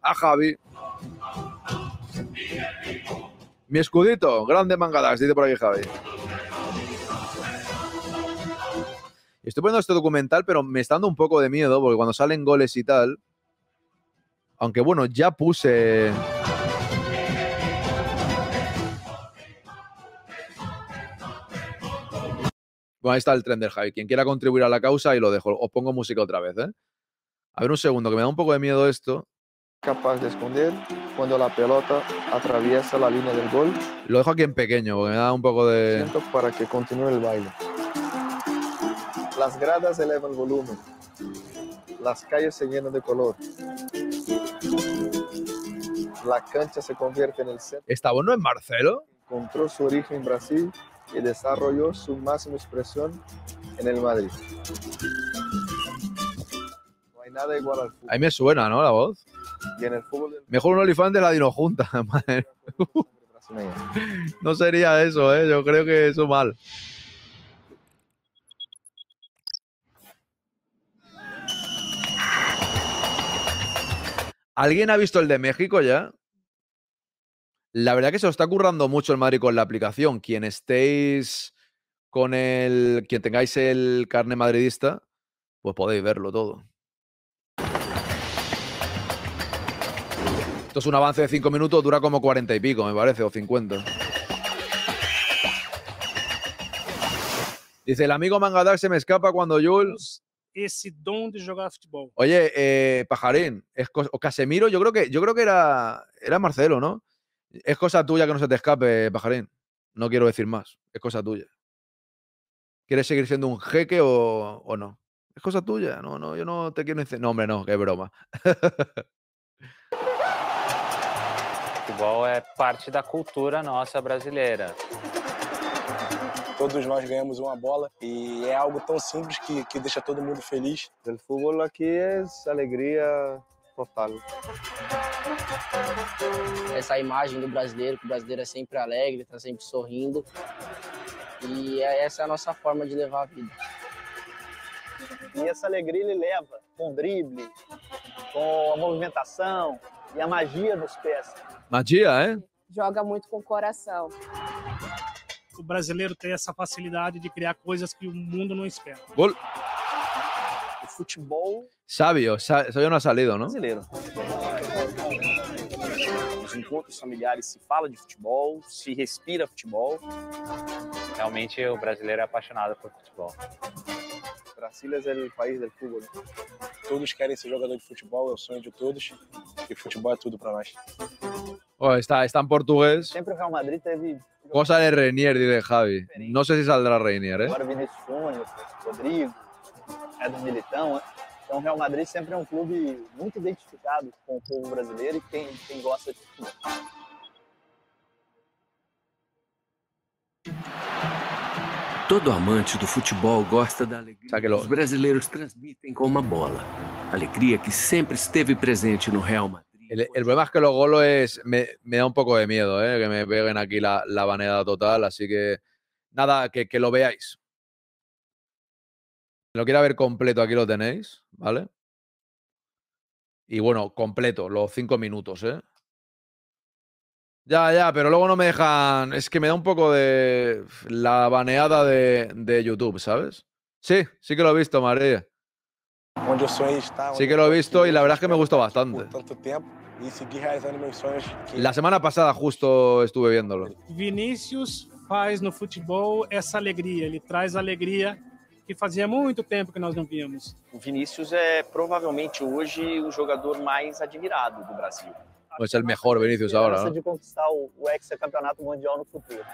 a Javi. Mi escudito, grande Mangadax, dice por aquí Javi. Estoy poniendo este documental, pero me está dando un poco de miedo, porque cuando salen goles y tal. Aunque bueno, ya puse. Bueno, ahí está el tren del Javi. Quien quiera contribuir a la causa y lo dejo. Os pongo música otra vez, ¿eh? A ver un segundo, que me da un poco de miedo esto. Capaz de esconder cuando la pelota atraviesa la línea del gol. Lo dejo aquí en pequeño, porque me da un poco de. para que continúe el baile. Las gradas elevan el volumen. Las calles se llenan de color. La cancha se convierte en el centro. ¿Está bueno en Marcelo? Encontró su origen en Brasil y desarrolló su máxima expresión en el Madrid. No hay nada igual al fútbol. Ahí me suena, ¿no? La voz. Mejor un olifante de la dinojunta, madre. No sería eso, ¿eh? Yo creo que eso mal. ¿Alguien ha visto el de México ya? La verdad que se os está currando mucho el Madrid con la aplicación. Quien estéis con el. Quien tengáis el carne madridista, pues podéis verlo todo. Esto es un avance de 5 minutos, dura como 40 y pico, me parece, o 50. Dice, el amigo Mangadar se me escapa cuando Jules ese don de jugar fútbol. Oye, eh, Pajarín, es o Casemiro, yo creo que, yo creo que era, era Marcelo, ¿no? Es cosa tuya que no se te escape, Pajarín. No quiero decir más, es cosa tuya. ¿Quieres seguir siendo un jeque o, o no? Es cosa tuya, no, no, yo no te quiero decir. No, hombre, no, qué broma. fútbol es parte de la cultura nuestra brasileira. todos nós ganhamos uma bola e é algo tão simples que, que deixa todo mundo feliz. O futebol aqui é alegria total. Essa imagem do brasileiro, que o brasileiro é sempre alegre, está sempre sorrindo. E é, essa é a nossa forma de levar a vida. E essa alegria ele leva com drible, com a movimentação e a magia dos pés. Magia, é? Joga muito com o coração o brasileiro tem essa facilidade de criar coisas que o mundo não espera. Gol. O futebol. Sábio, sábio não salido, não? Brasileiro. Nos encontros familiares se fala de futebol, se respira futebol. Realmente o brasileiro é apaixonado por futebol. Brasília é o país do futebol. Né? Todos querem ser jogador de futebol, é o sonho de todos. E futebol é tudo para nós. Oh, está, está em português. Sempre o Real Madrid teve Cosa de Reinier, dice Javi. No sé si saldrá Reinier, ¿eh? Agora Vinicius, Rodrigo, Edson é Militão. Né? Então, o Real Madrid sempre é um clube muito identificado com o povo brasileiro e quem, quem gosta de futebol. Todo amante do futebol gosta da alegria que os brasileiros transmitem com uma bola. Alegria que sempre esteve presente no Real Madrid. El, pues problema es que los golos es, me, da un poco de miedo, ¿eh? que me peguen aquí la, la total. Así que nada, que, lo veáis. lo quiero ver completo, aquí lo tenéis, ¿vale? Y bueno, completo, los cinco minutos, ¿eh? Ya, ya, pero luego no me dejan. Es que me da un poco de la baneada de, de YouTube, ¿sabes? Sí, sí que lo he visto, María. Sim que eu vi visto e la verdade que me gostou bastante. La semana passada justo vendo-lo. Vinícius faz no futebol essa alegria, ele traz alegria que fazia muito tempo que nós não víamos. O Vinícius é provavelmente hoje o jogador mais admirado do Brasil. Vai ser o melhor Vinícius agora, né? de conquistar o, o ex-campeonato mundial no futuro.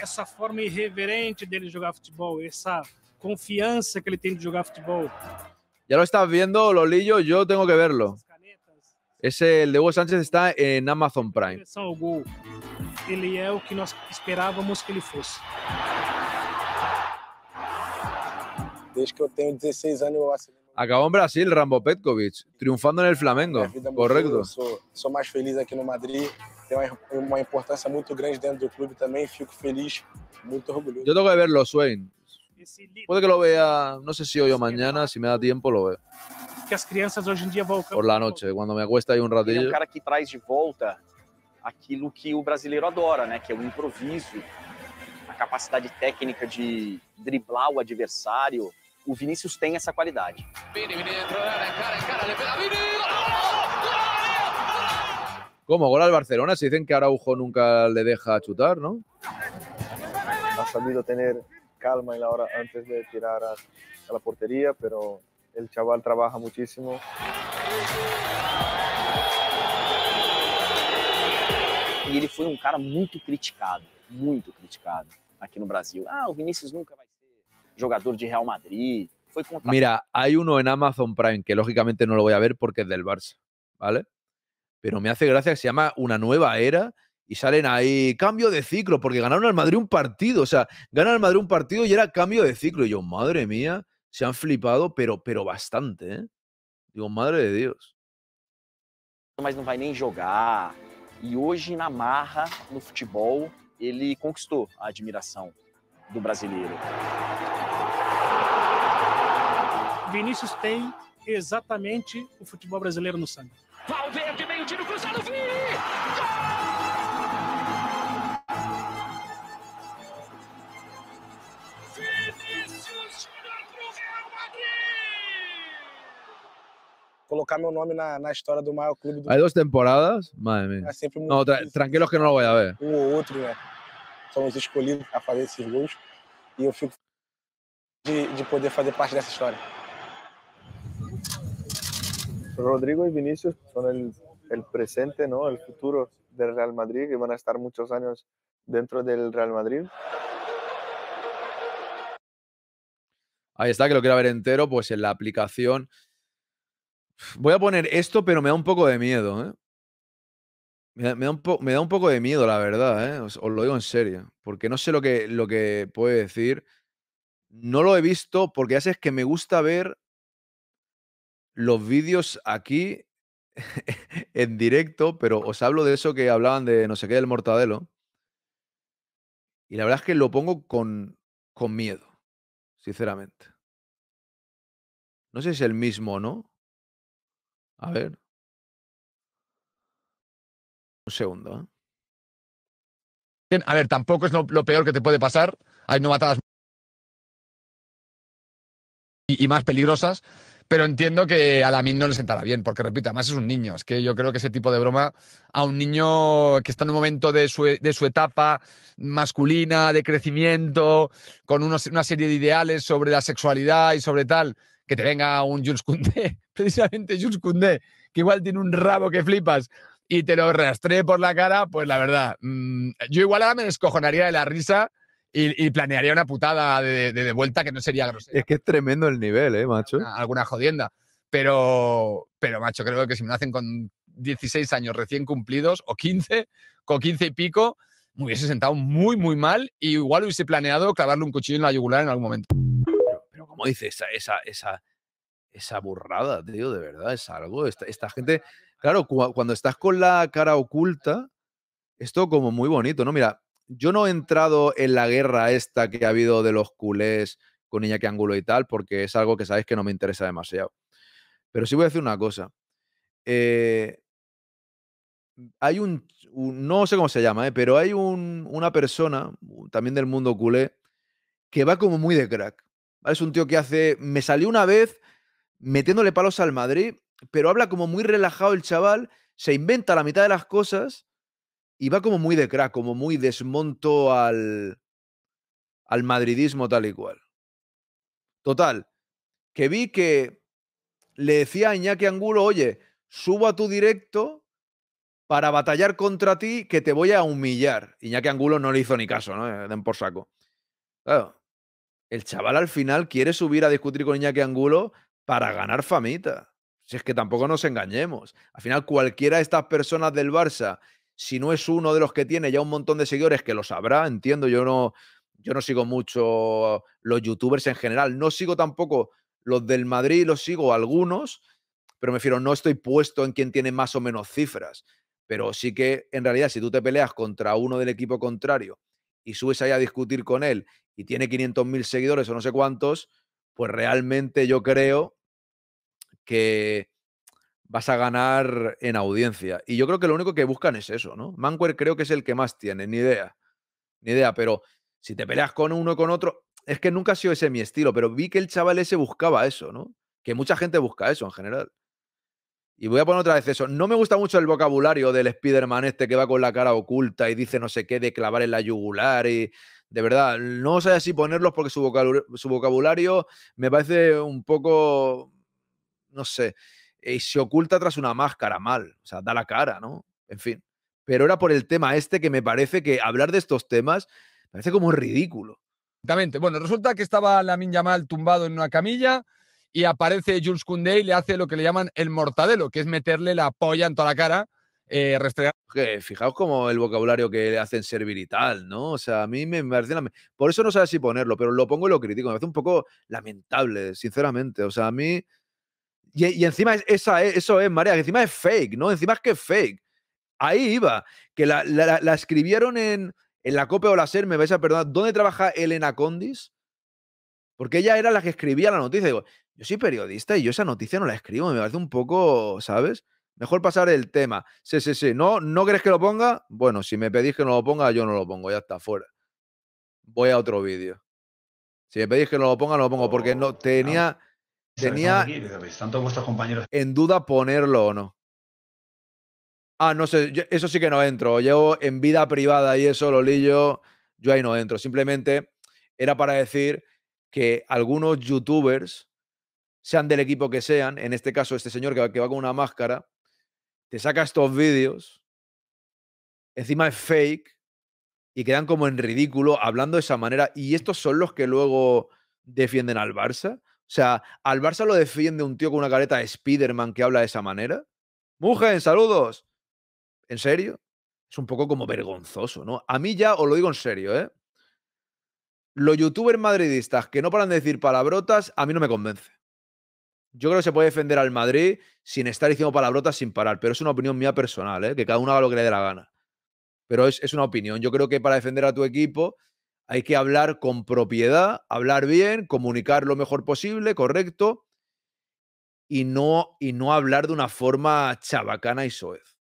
Essa forma irreverente dele jogar futebol, essa confiança que ele tem de jogar futebol. Já lo está viendo Lolillo, Eu tenho que verlo. Es el de Hugo Sánchez está em Amazon Prime. Ele é o que nós esperávamos que ele fosse. Desde que eu tenho 16 anos eu assinei. Acabó en Brasil, Rambo Petkovic, triunfando no Flamengo. Correto. Sou, sou mais feliz aqui no Madrid. Tem uma, uma importância muito grande dentro do clube também. Fico feliz, muito orgulhoso. Eu tenho que verlo, Swain. Puede que lo vea, no sé si hoy o mañana, si me da tiempo lo veo. Que las crianças hoy en em día volcan. Por la noche, cuando me acuesta ahí un um ratillo. un cara que trae de vuelta aquilo que el brasileiro adora, né? Que es el improviso, la capacidad técnica de driblar o adversario. O Vinícius tem essa qualidade. Como gol al Barcelona, se dicen que Araujo nunca le deja chutar, ¿no? Ha sabido tener calma en la hora antes de tirar a, la portería, pero el chaval trabaja muchísimo. Y él fue un cara muy criticado, muy criticado aquí en Brasil. Ah, o Vinícius nunca a ser jugador de Real Madrid. Mira, hay uno en Amazon Prime que lógicamente no lo voy a ver porque es del Barça, ¿vale? Pero me hace gracia que se llama Una nueva era y salen ahí, cambio de ciclo, porque ganaron al Madrid un partido, o sea, ganan al Madrid un partido y era cambio de ciclo. Y yo, madre mía, se han flipado, pero, pero bastante, ¿eh? Digo, madre de Dios. Mas não vai nem jogar. E hoje, na marra, no futebol, ele conquistou a admiração do brasileiro. Vinícius tem exatamente o futebol brasileiro no sangue. Valverde, meio tiro cruzado, Vini! Gol! colocar meu nombre en la historia del maior clube Hay dos temporadas, madre mía. tranquilos que no lo voy a ver. uno um ou otro, né? São os escolhidos a hacer esses gols. Y e yo fico de, de poder hacer parte de dessa historia. Rodrigo y e Vinicius son el, presente, ¿no? El futuro del Real Madrid, Y van a estar muchos años dentro del Real Madrid. Ahí está, que lo quiero ver entero, pues en la aplicación Voy a poner esto, pero me da un poco de miedo, ¿eh? Me da, un, poco de miedo, la verdad, ¿eh? os, lo digo en serio. Porque no sé lo que, lo que puede decir. No lo he visto porque ya sé que me gusta ver los vídeos aquí en directo, pero os hablo de eso que hablaban de no sé qué del mortadelo. Y la verdad es que lo pongo con, con miedo, sinceramente. No sé si es el mismo, ¿no? A ver. Un segundo. ¿eh? A ver, tampoco es lo, peor que te puede pasar. Hay no y, más peligrosas, pero entiendo que a la min no le sentará bien, porque repito, además es un niño. Es que yo creo que ese tipo de broma a un niño que está en un momento de su, de su etapa masculina, de crecimiento, con una serie de ideales sobre la sexualidad y sobre tal, que te venga un Jules Koundé, precisamente Jules Koundé, que igual tiene un rabo que flipas y te lo rastree por la cara, pues la verdad, mm, yo igual ahora me descojonaría de la risa y, planearía una putada de, vuelta que no sería grosera. Es que es tremendo el nivel, ¿eh, macho? Alguna, jodienda. Pero, pero, macho, creo que si me hacen con 16 años recién cumplidos o 15, con 15 y pico, me hubiese sentado muy, muy mal y igual hubiese planeado clavarle un cuchillo en la yugular en algún momento. Pero como dices, esa, esa, esa, esa burrada, tío, de verdad, es algo. Esta, gente, claro, cuando estás con la cara oculta, esto como muy bonito, ¿no? Mira, yo no he entrado en la guerra esta que ha habido de los culés con que Angulo y tal, porque es algo que sabéis que no me interesa demasiado. Pero sí voy a decir una cosa. Eh, hay un, no sé cómo se llama, eh, pero hay una persona, también del mundo culé, que va como muy de crack. Es un tío que hace, me salió una vez metiéndole palos al Madrid, pero habla como muy relajado el chaval, se inventa la mitad de las cosas y va como muy de crack, como muy desmonto al, al madridismo tal y cual. Total, que vi que le decía a Iñaki Angulo, oye, subo a tu directo para batallar contra ti que te voy a humillar. Iñaki Angulo no le hizo ni caso, ¿no? Eh, den por saco. Claro, el chaval al final quiere subir a discutir con Iñaki Angulo para ganar famita. Si es que tampoco nos engañemos. Al final, cualquiera de estas personas del Barça, si no es uno de los que tiene ya un montón de seguidores, que lo sabrá, entiendo, yo no, yo no sigo mucho los youtubers en general, no sigo tampoco los del Madrid, los sigo algunos, pero me refiero, no estoy puesto en quien tiene más o menos cifras. Pero sí que en realidad, si tú te peleas contra uno del equipo contrario y subes ahí a discutir con él y tiene 500.000 seguidores o no sé cuántos, pues realmente yo creo que vas a ganar en audiencia. Y yo creo que lo único que buscan es eso, ¿no? Manquer creo que es el que más tiene, ni idea. Ni idea, pero si te peleas con uno con otro, es que nunca ha sido ese mi estilo, pero vi que el chaval ese buscaba eso, ¿no? Que mucha gente busca eso en general. Y voy a poner otra vez eso. No me gusta mucho el vocabulario del Spider-Man este que va con la cara oculta y dice no sé qué de clavar en la yugular y. De verdad, no sé si ponerlos porque su vocabulario, me parece un poco. No sé. Y eh, se oculta tras una máscara mal. O sea, da la cara, ¿no? En fin. Pero era por el tema este que me parece que hablar de estos temas parece como ridículo. Exactamente. Bueno, resulta que estaba la la mal tumbado en una camilla y aparece Jules Koundé y le hace lo que le llaman el mortadelo, que es meterle la polla en toda la cara. Eh, Fijaos como el vocabulario que le hacen servir y tal, ¿no? O sea, a mí me parece... Por eso no sé si ponerlo, pero lo pongo y lo critico. Me parece un poco lamentable, sinceramente. O sea, a mí... Y, encima eso es, María, que encima es fake, ¿no? Encima es que es fake. Ahí iba, que la, escribieron en, en la copia o la SER, me vais a perdonar, ¿dónde trabaja Elena Condis? Porque ella era la que escribía la noticia. Yo soy periodista y yo esa noticia no la escribo, me parece un poco, ¿sabes? Mejor pasar el tema. Sí, sí, sí. ¿No, ¿No que lo ponga? Bueno, si me pedís que no lo ponga, yo no lo pongo, ya está, fuera. Voy a otro vídeo. Si me pedís que no lo ponga, no lo pongo, porque no oh, tenía, tenía tanto vuestros compañeros. en duda ponerlo o no. Ah, no sé, eso sí que no entro. Llevo en vida privada y eso, lo lillo, yo ahí no entro. Simplemente era para decir que algunos youtubers sean del equipo que sean, en este caso este señor que va, con una máscara, te saca estos vídeos, encima es fake, y quedan como en ridículo hablando de esa manera. Y estos son los que luego defienden al Barça. O sea, al Barça lo defiende un tío con una careta de Spider-Man que habla de esa manera. Mujer, saludos. ¿En serio? Es un poco como vergonzoso, ¿no? A mí ya os lo digo en serio, ¿eh? Los youtubers madridistas que no paran de decir palabrotas, a mí no me convence. Yo creo que se puede defender al Madrid sin estar diciendo palabrotas sin parar, pero es una opinión mía personal, ¿eh? que cada uno haga lo que le dé la gana. Pero es, una opinión. Yo creo que para defender a tu equipo hay que hablar con propiedad, hablar bien, comunicar lo mejor posible, correcto, y no, y no hablar de una forma chabacana y soez.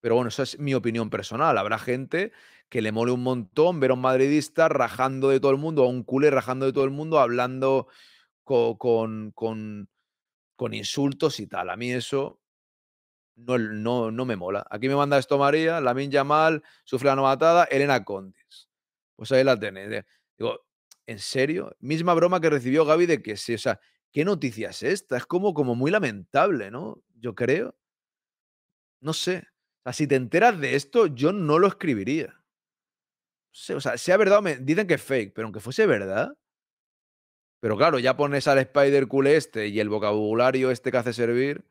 Pero bueno, esa es mi opinión personal. Habrá gente que le mole un montón ver a un madridista rajando de todo el mundo, a un culé rajando de todo el mundo, hablando con, con, con insultos y tal. A mí eso no, no, no, me mola. Aquí me manda esto María, Lamin mal, sufre la novatada, Elena Condis. Pues ahí la tenéis. Digo, ¿en serio? Misma broma que recibió Gaby de que sí. O sea, ¿qué noticia es esta? Es como, como muy lamentable, ¿no? Yo creo. No sé. O sea, si te enteras de esto, yo no lo escribiría. o sea, sea verdad me... Dicen que es fake, pero aunque fuese verdad, pero claro, ya pones al spider cool este y el vocabulario este que hace servir.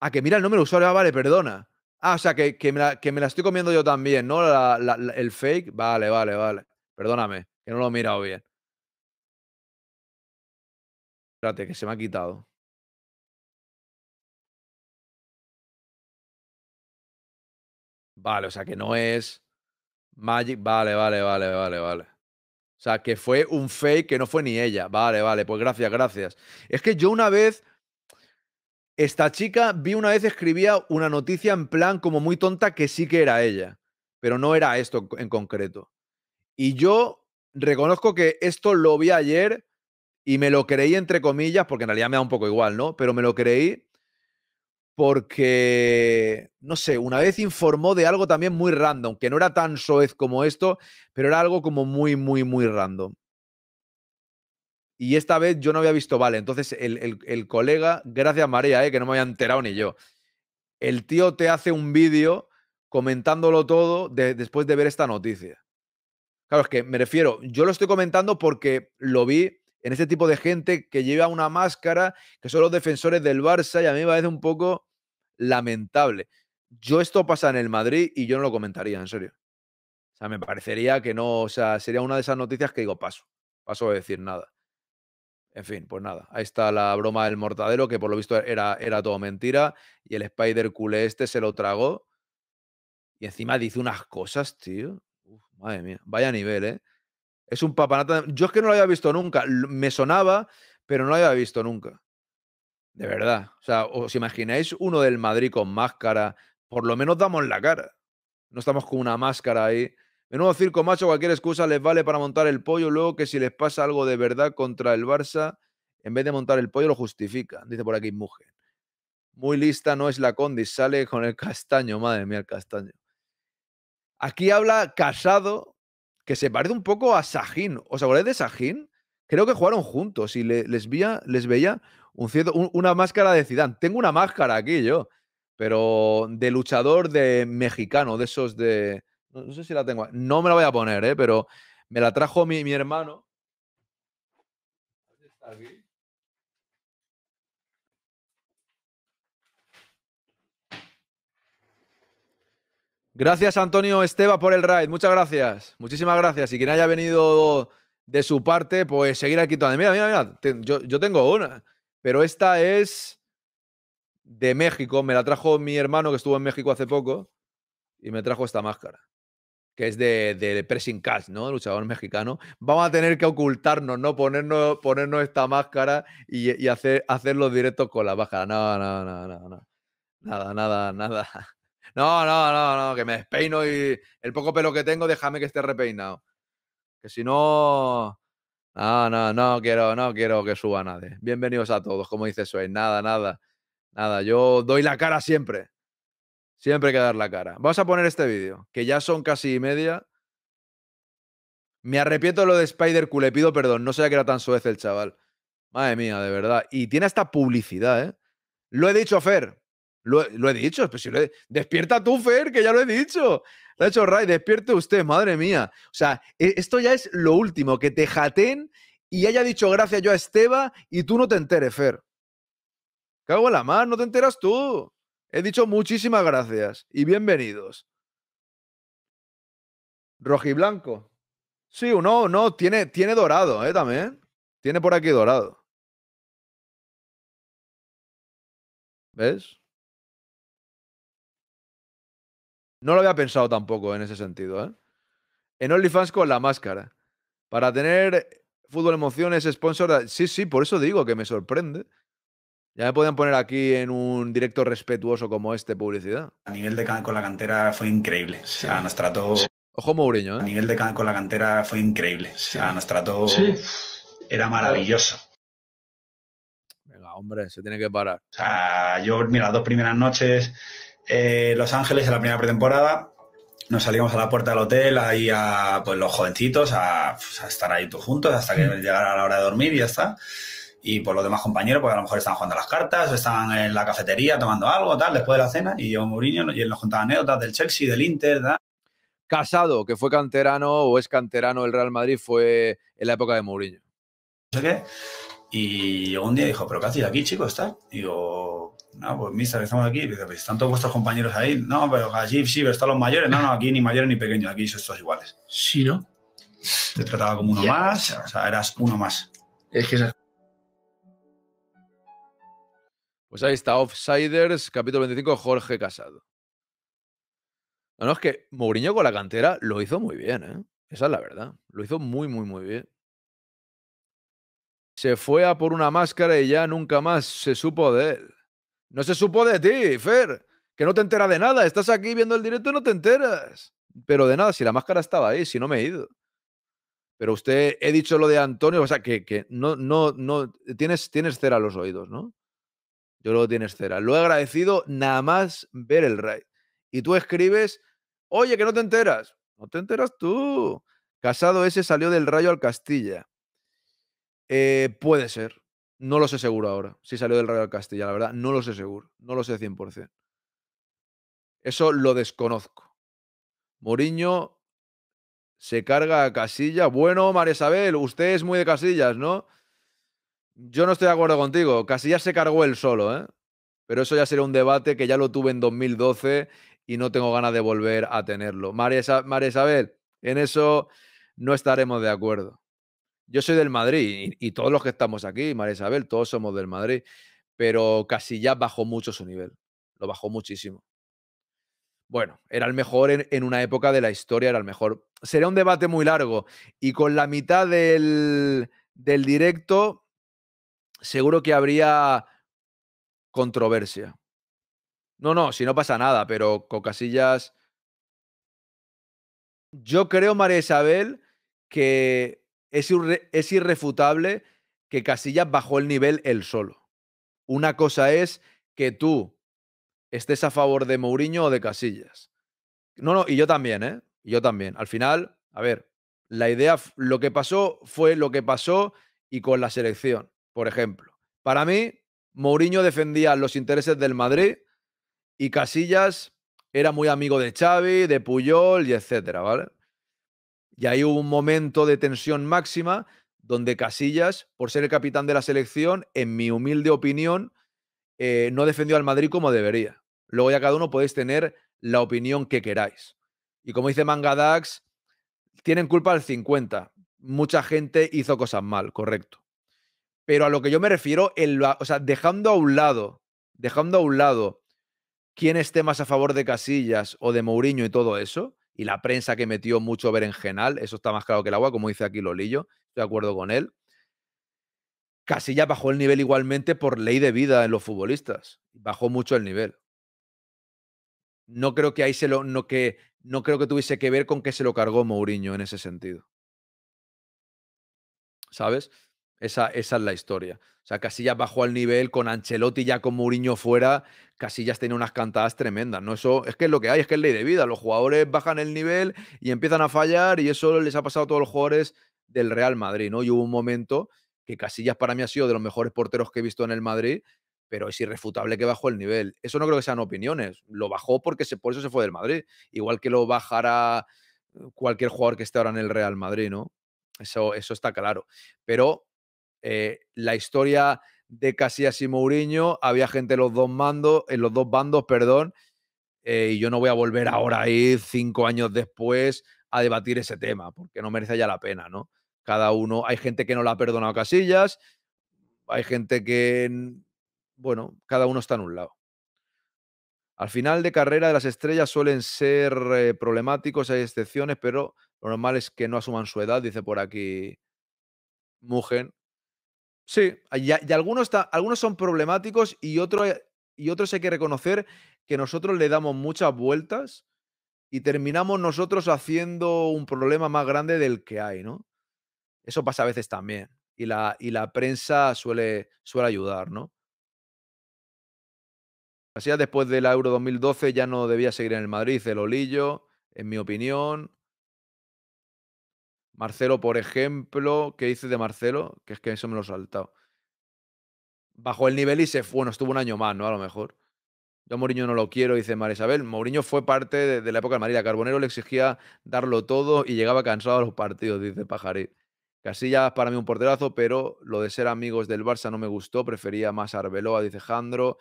Ah, que mira el nombre lo usuario, ah, vale, perdona. Ah, o sea, que, que, me, la, estoy comiendo yo también, ¿no? el fake. Vale, vale, vale. Perdóname, que no lo he mirado bien. Espérate, que se me ha quitado. Vale, o sea que no es Magic. Vale, vale, vale, vale, vale. O sea, que fue un fake que no fue ni ella. Vale, vale, pues gracias, gracias. Es que yo una vez, esta chica, vi una vez escribía una noticia en plan como muy tonta que sí que era ella, pero no era esto en concreto. Y yo reconozco que esto lo vi ayer y me lo creí entre comillas, porque en realidad me da un poco igual, ¿no? Pero me lo creí porque, no sé, una vez informó de algo también muy random, que no era tan soez como esto, pero era algo como muy, muy, muy random. Y esta vez yo no había visto Vale. Entonces el, colega, gracias María, eh, que no me había enterado ni yo, el tío te hace un vídeo comentándolo todo después de ver esta noticia. Claro, es que me refiero, yo lo estoy comentando porque lo vi en este tipo de gente que lleva una máscara, que son los defensores del Barça, y a mí me parece un poco lamentable. Yo esto pasa en el Madrid y yo no lo comentaría, en serio. O sea, me parecería que no, o sea, sería una de esas noticias que digo, paso, paso de decir nada. En fin, pues nada, ahí está la broma del mortadero, que por lo visto era, era todo mentira, y el Spider cule este se lo tragó. Y encima dice unas cosas, tío. madre mía, vaya nivel, ¿eh? Es un papanata. Yo es que no lo había visto nunca. Me sonaba, pero no lo había visto nunca. De verdad. O sea, os imagináis uno del Madrid con máscara. Por lo menos damos la cara. No estamos con una máscara ahí. Menudo circo macho, cualquier excusa les vale para montar el pollo. Luego que si les pasa algo de verdad contra el Barça, en vez de montar el pollo, lo justifican. Dice por aquí Mugen. Muy lista no es la condi. sale con el castaño. Madre mía, el castaño. Aquí habla Casado, que se parece un poco a Sajín. ¿Os acordáis de Sajín? Creo que jugaron juntos y les, vía, les veía una máscara de Zidane. Tengo una máscara aquí yo, pero de luchador de mexicano, de esos de... No, sé si la tengo. No me la voy a poner, ¿eh? pero me la trajo mi, hermano. Gracias, Antonio Esteba, por el ride. Muchas gracias. Muchísimas gracias. Y quien haya venido de su parte, pues seguir aquí Mira, mira, mira. yo tengo una pero esta es de México. Me la trajo mi hermano que estuvo en México hace poco y me trajo esta máscara, que es de, de Pressing Cash, ¿no? Luchador mexicano. Vamos a tener que ocultarnos, ¿no? Ponernos, ponernos esta máscara y, y hacer, hacer, los directos con la máscara. No, no, no, no, no. Nada, nada, nada. No, no, no, no, que me despeino y el poco pelo que tengo, déjame que esté repeinado. Que si no, no, ah, no, no quiero, no quiero que suba nadie. Bienvenidos a todos, como dice hoy Nada, nada, nada. Yo doy la cara siempre. Siempre hay que dar la cara. Vamos a poner este vídeo, que ya son casi media. Me arrepiento lo de Spider Culepido, le pido perdón. No sabía que era tan suez el chaval. Madre mía, de verdad. Y tiene esta publicidad, ¿eh? Lo he dicho, Fer. Lo, he dicho. Pues despierta tú, Fer, que ya lo he dicho. De hecho, Ray, despierte usted, madre mía. O sea, e, esto ya es lo último, que te jaten y haya dicho gracias yo a Esteba y tú no te enteres, Fer. Cago en la mar, no te enteras tú. He dicho muchísimas gracias y bienvenidos. blanco. Sí, no, no, tiene, tiene dorado, ¿eh? También. Tiene por aquí dorado. ¿Ves? No lo había pensado tampoco en ese sentido. ¿eh? En OnlyFans con la máscara. Para tener fútbol emociones, sponsor. Sí, sí, por eso digo que me sorprende. Ya me podían poner aquí en un directo respetuoso como este publicidad. A nivel de con la cantera fue increíble. O sea, nos Ojo Mourinho, ¿eh? A nivel de con la cantera fue increíble. O sea, Era maravilloso. Venga, hombre, se tiene que parar. O sea, yo, mira, las dos primeras noches eh, los Ángeles en la primera pretemporada. Nos salimos a la puerta del hotel, ahí a pues, los jovencitos, a, pues, estar ahí todos juntos hasta que mm. llegara la hora de dormir y ya está y por los demás compañeros, pues a lo mejor están jugando las cartas, o están en la cafetería tomando algo, tal, después de la cena, y yo Mourinho, y él nos contaba anécdotas del Chelsea, del Inter, tal. Casado, que fue canterano o es canterano del Real Madrid, fue en la época de Mourinho. No sé qué. Y un día dijo, ¿pero qué aquí, chicos? está? Y digo, no, pues mister, estamos aquí. Pues están todos vuestros compañeros ahí. No, pero allí sí, pero están los mayores. No, no, aquí ni mayores ni pequeños, aquí son todos iguales. Sí, ¿no? Te trataba como uno más, o sea, eras uno más. Es que Pues ahí está, Offsiders, capítulo 25, Jorge Casado. No, no, es que Mourinho con la cantera lo hizo muy bien, ¿eh? Esa es la verdad. Lo hizo muy, muy, muy bien. Se fue a por una máscara y ya nunca más se supo de él. No se supo de ti, Fer, que no te entera de nada. Estás aquí viendo el directo y no te enteras. Pero de nada, si la máscara estaba ahí, si no me he ido. Pero usted, he dicho lo de Antonio, o sea, que, que no, no, no, tienes, tienes cera a los oídos, ¿no? Yo lo tienes cera. Lo he agradecido nada más ver el raid. Y tú escribes, oye, que no te enteras. No te enteras tú. Casado ese salió del rayo al Castilla. Eh, puede ser, no lo sé seguro ahora, si salió del Real Castilla, la verdad, no lo sé seguro, no lo sé 100%. Eso lo desconozco. Moriño se carga a Casilla. Bueno, María Isabel, usted es muy de Casillas, ¿no? Yo no estoy de acuerdo contigo. Casillas se cargó él solo, ¿eh? Pero eso ya será un debate que ya lo tuve en 2012 y no tengo ganas de volver a tenerlo. María Isabel, en eso no estaremos de acuerdo. Yo soy del Madrid y, todos los que estamos aquí, María Isabel, todos somos del Madrid, pero Casillas bajó mucho su nivel, lo bajó muchísimo. Bueno, era el mejor en, una época de la historia, era el mejor. Sería un debate muy largo y con la mitad del, del directo seguro que habría controversia. No, no, si no pasa nada, pero con Casillas... Yo creo, María Isabel, que es, irrefutable que Casillas bajó el nivel él solo. Una cosa es que tú estés a favor de Mourinho o de Casillas. No, no, y yo también, ¿eh? Yo también. Al final, a ver, la idea, lo que pasó fue lo que pasó y con la selección, por ejemplo. Para mí, Mourinho defendía los intereses del Madrid y Casillas era muy amigo de Xavi, de Puyol y etcétera, ¿vale? Y ahí hubo un momento de tensión máxima donde Casillas, por ser el capitán de la selección, en mi humilde opinión, eh, no defendió al Madrid como debería. Luego ya cada uno podéis tener la opinión que queráis. Y como dice Mangadax, tienen culpa al 50. Mucha gente hizo cosas mal, correcto. Pero a lo que yo me refiero, dejando a un lado, dejando a un lado quién esté más a favor de Casillas o de Mourinho y todo eso, y la prensa que metió mucho berenjenal, eso está más claro que el agua, como dice aquí Lolillo, estoy de acuerdo con él. ya bajó el nivel igualmente por ley de vida en los futbolistas, bajó mucho el nivel. No creo que ahí se lo, no, que, no creo que tuviese que ver con que se lo cargó Mourinho en ese sentido. ¿Sabes? Esa, esa es la historia. O sea, Casillas bajó al nivel con Ancelotti ya con Muriño fuera. Casillas tiene unas cantadas tremendas, ¿no? Eso es que es lo que hay, es que es ley de vida. Los jugadores bajan el nivel y empiezan a fallar y eso les ha pasado a todos los jugadores del Real Madrid, ¿no? Y hubo un momento que Casillas para mí ha sido de los mejores porteros que he visto en el Madrid, pero es irrefutable que bajó el nivel. Eso no creo que sean opiniones. Lo bajó porque por eso se fue del Madrid. Igual que lo bajará eh, cualquier jugador que esté ahora en el Real Madrid, ¿no? Eso, eso está claro. Pero eh, la historia de Casillas y Mourinho, había gente en los dos mandos, en los dos bandos, perdón, eh, y yo no voy a volver ahora ahí cinco años después a debatir ese tema, porque no merece ya la pena, ¿no? Cada uno, hay gente que no la ha perdonado Casillas, hay gente que, bueno, cada uno está en un lado. Al final de carrera de las estrellas suelen ser eh, problemáticos, hay excepciones, pero lo normal es que no asuman su edad, dice por aquí Mugen. Sí, y, algunos, algunos son problemáticos y, y otros hay que reconocer que nosotros le damos muchas vueltas y terminamos nosotros haciendo un problema más grande del que hay, ¿no? Eso pasa a veces también. Y la, y la prensa suele, suele ayudar, ¿no? Así después del Euro 2012 ya no debía seguir en el Madrid, el Olillo, en mi opinión. Marcelo, por ejemplo, ¿qué dices de Marcelo? Que es que eso me lo he saltado. Bajó el nivel y se fue, bueno, estuvo un año más, ¿no? A lo mejor. Yo a Mourinho no lo quiero, dice Isabel. Mourinho fue parte de, la época de María Carbonero le exigía darlo todo y llegaba cansado a los partidos, dice Pajarit. Casillas para mí un porterazo, pero lo de ser amigos del Barça no me gustó. Prefería más Arbeloa, dice Jandro.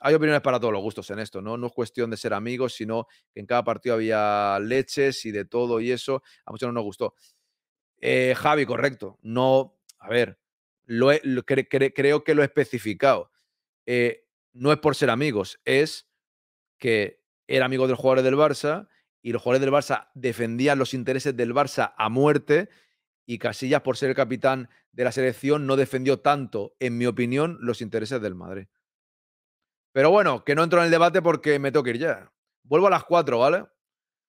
Hay opiniones para todos los gustos en esto, ¿no? No es cuestión de ser amigos, sino que en cada partido había leches y de todo y eso. A muchos no nos gustó. Eh, Javi, correcto. No, a ver, lo, creo que lo he especificado. Eh, no es por ser amigos, es que era amigo del jugadores del Barça y los jugadores del Barça defendían los intereses del Barça a muerte y Casillas, por ser el capitán de la selección, no defendió tanto, en mi opinión, los intereses del Madrid. Pero bueno, que no entro en el debate porque me tengo que ir ya. Vuelvo a las 4, ¿vale?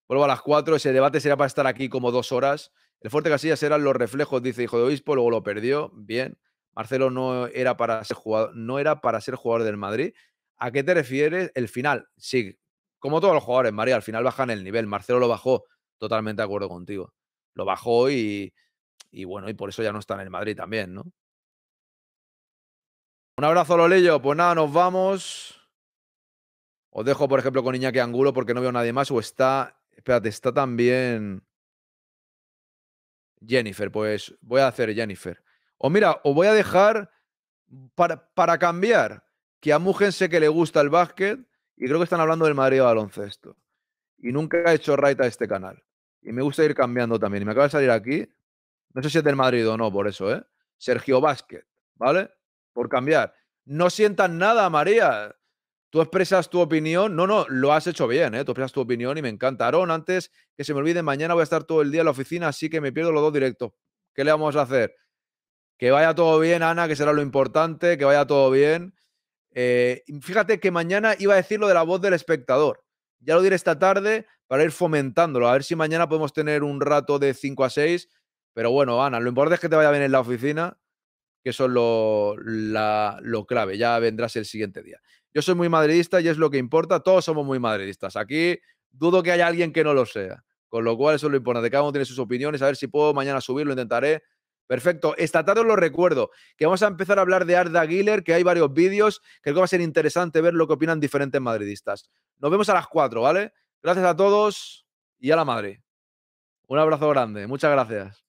Vuelvo a las cuatro. ese debate será para estar aquí como dos horas. El fuerte Casillas eran los reflejos, dice Hijo de Obispo, luego lo perdió. Bien. Marcelo no era para ser jugador, no era para ser jugador del Madrid. ¿A qué te refieres? El final, sí. Como todos los jugadores, María, al final bajan el nivel. Marcelo lo bajó, totalmente de acuerdo contigo. Lo bajó y, y bueno, y por eso ya no está en el Madrid también, ¿no? Un abrazo, Lolillo. Pues nada, nos vamos. Os dejo, por ejemplo, con que Angulo porque no veo nadie más. O está, espérate, está también Jennifer, pues voy a hacer Jennifer. O mira, o voy a dejar para, cambiar que a Mugen que le gusta el básquet y creo que están hablando del Madrid baloncesto. Y nunca he hecho right a este canal. Y me gusta ir cambiando también. Y me acaba de salir aquí, no sé si es del Madrid o no, por eso, ¿eh? Sergio Básquet, ¿vale? Por cambiar. No sientan nada, María. Tú expresas tu opinión. No, no, lo has hecho bien, ¿eh? Tú expresas tu opinión y me encanta. Aaron, antes que se me olvide, mañana voy a estar todo el día en la oficina, así que me pierdo los dos directos. ¿Qué le vamos a hacer? Que vaya todo bien, Ana, que será lo importante, que vaya todo bien. Eh, fíjate que mañana iba a decir lo de la voz del espectador. Ya lo diré esta tarde para ir fomentándolo. A ver si mañana podemos tener un rato de 5 a 6. Pero bueno, Ana, lo importante es que te vaya bien en la oficina, que eso es lo clave. Ya vendrás el siguiente día. Yo soy muy madridista y es lo que importa. Todos somos muy madridistas. Aquí dudo que haya alguien que no lo sea. Con lo cual, eso es lo importante. Cada uno tiene sus opiniones. A ver si puedo mañana subirlo, intentaré. Perfecto. Esta tarde os lo recuerdo, que vamos a empezar a hablar de Arda Giler, que hay varios vídeos. Creo que va a ser interesante ver lo que opinan diferentes madridistas. Nos vemos a las 4, ¿vale? Gracias a todos y a la madre. Un abrazo grande. Muchas gracias.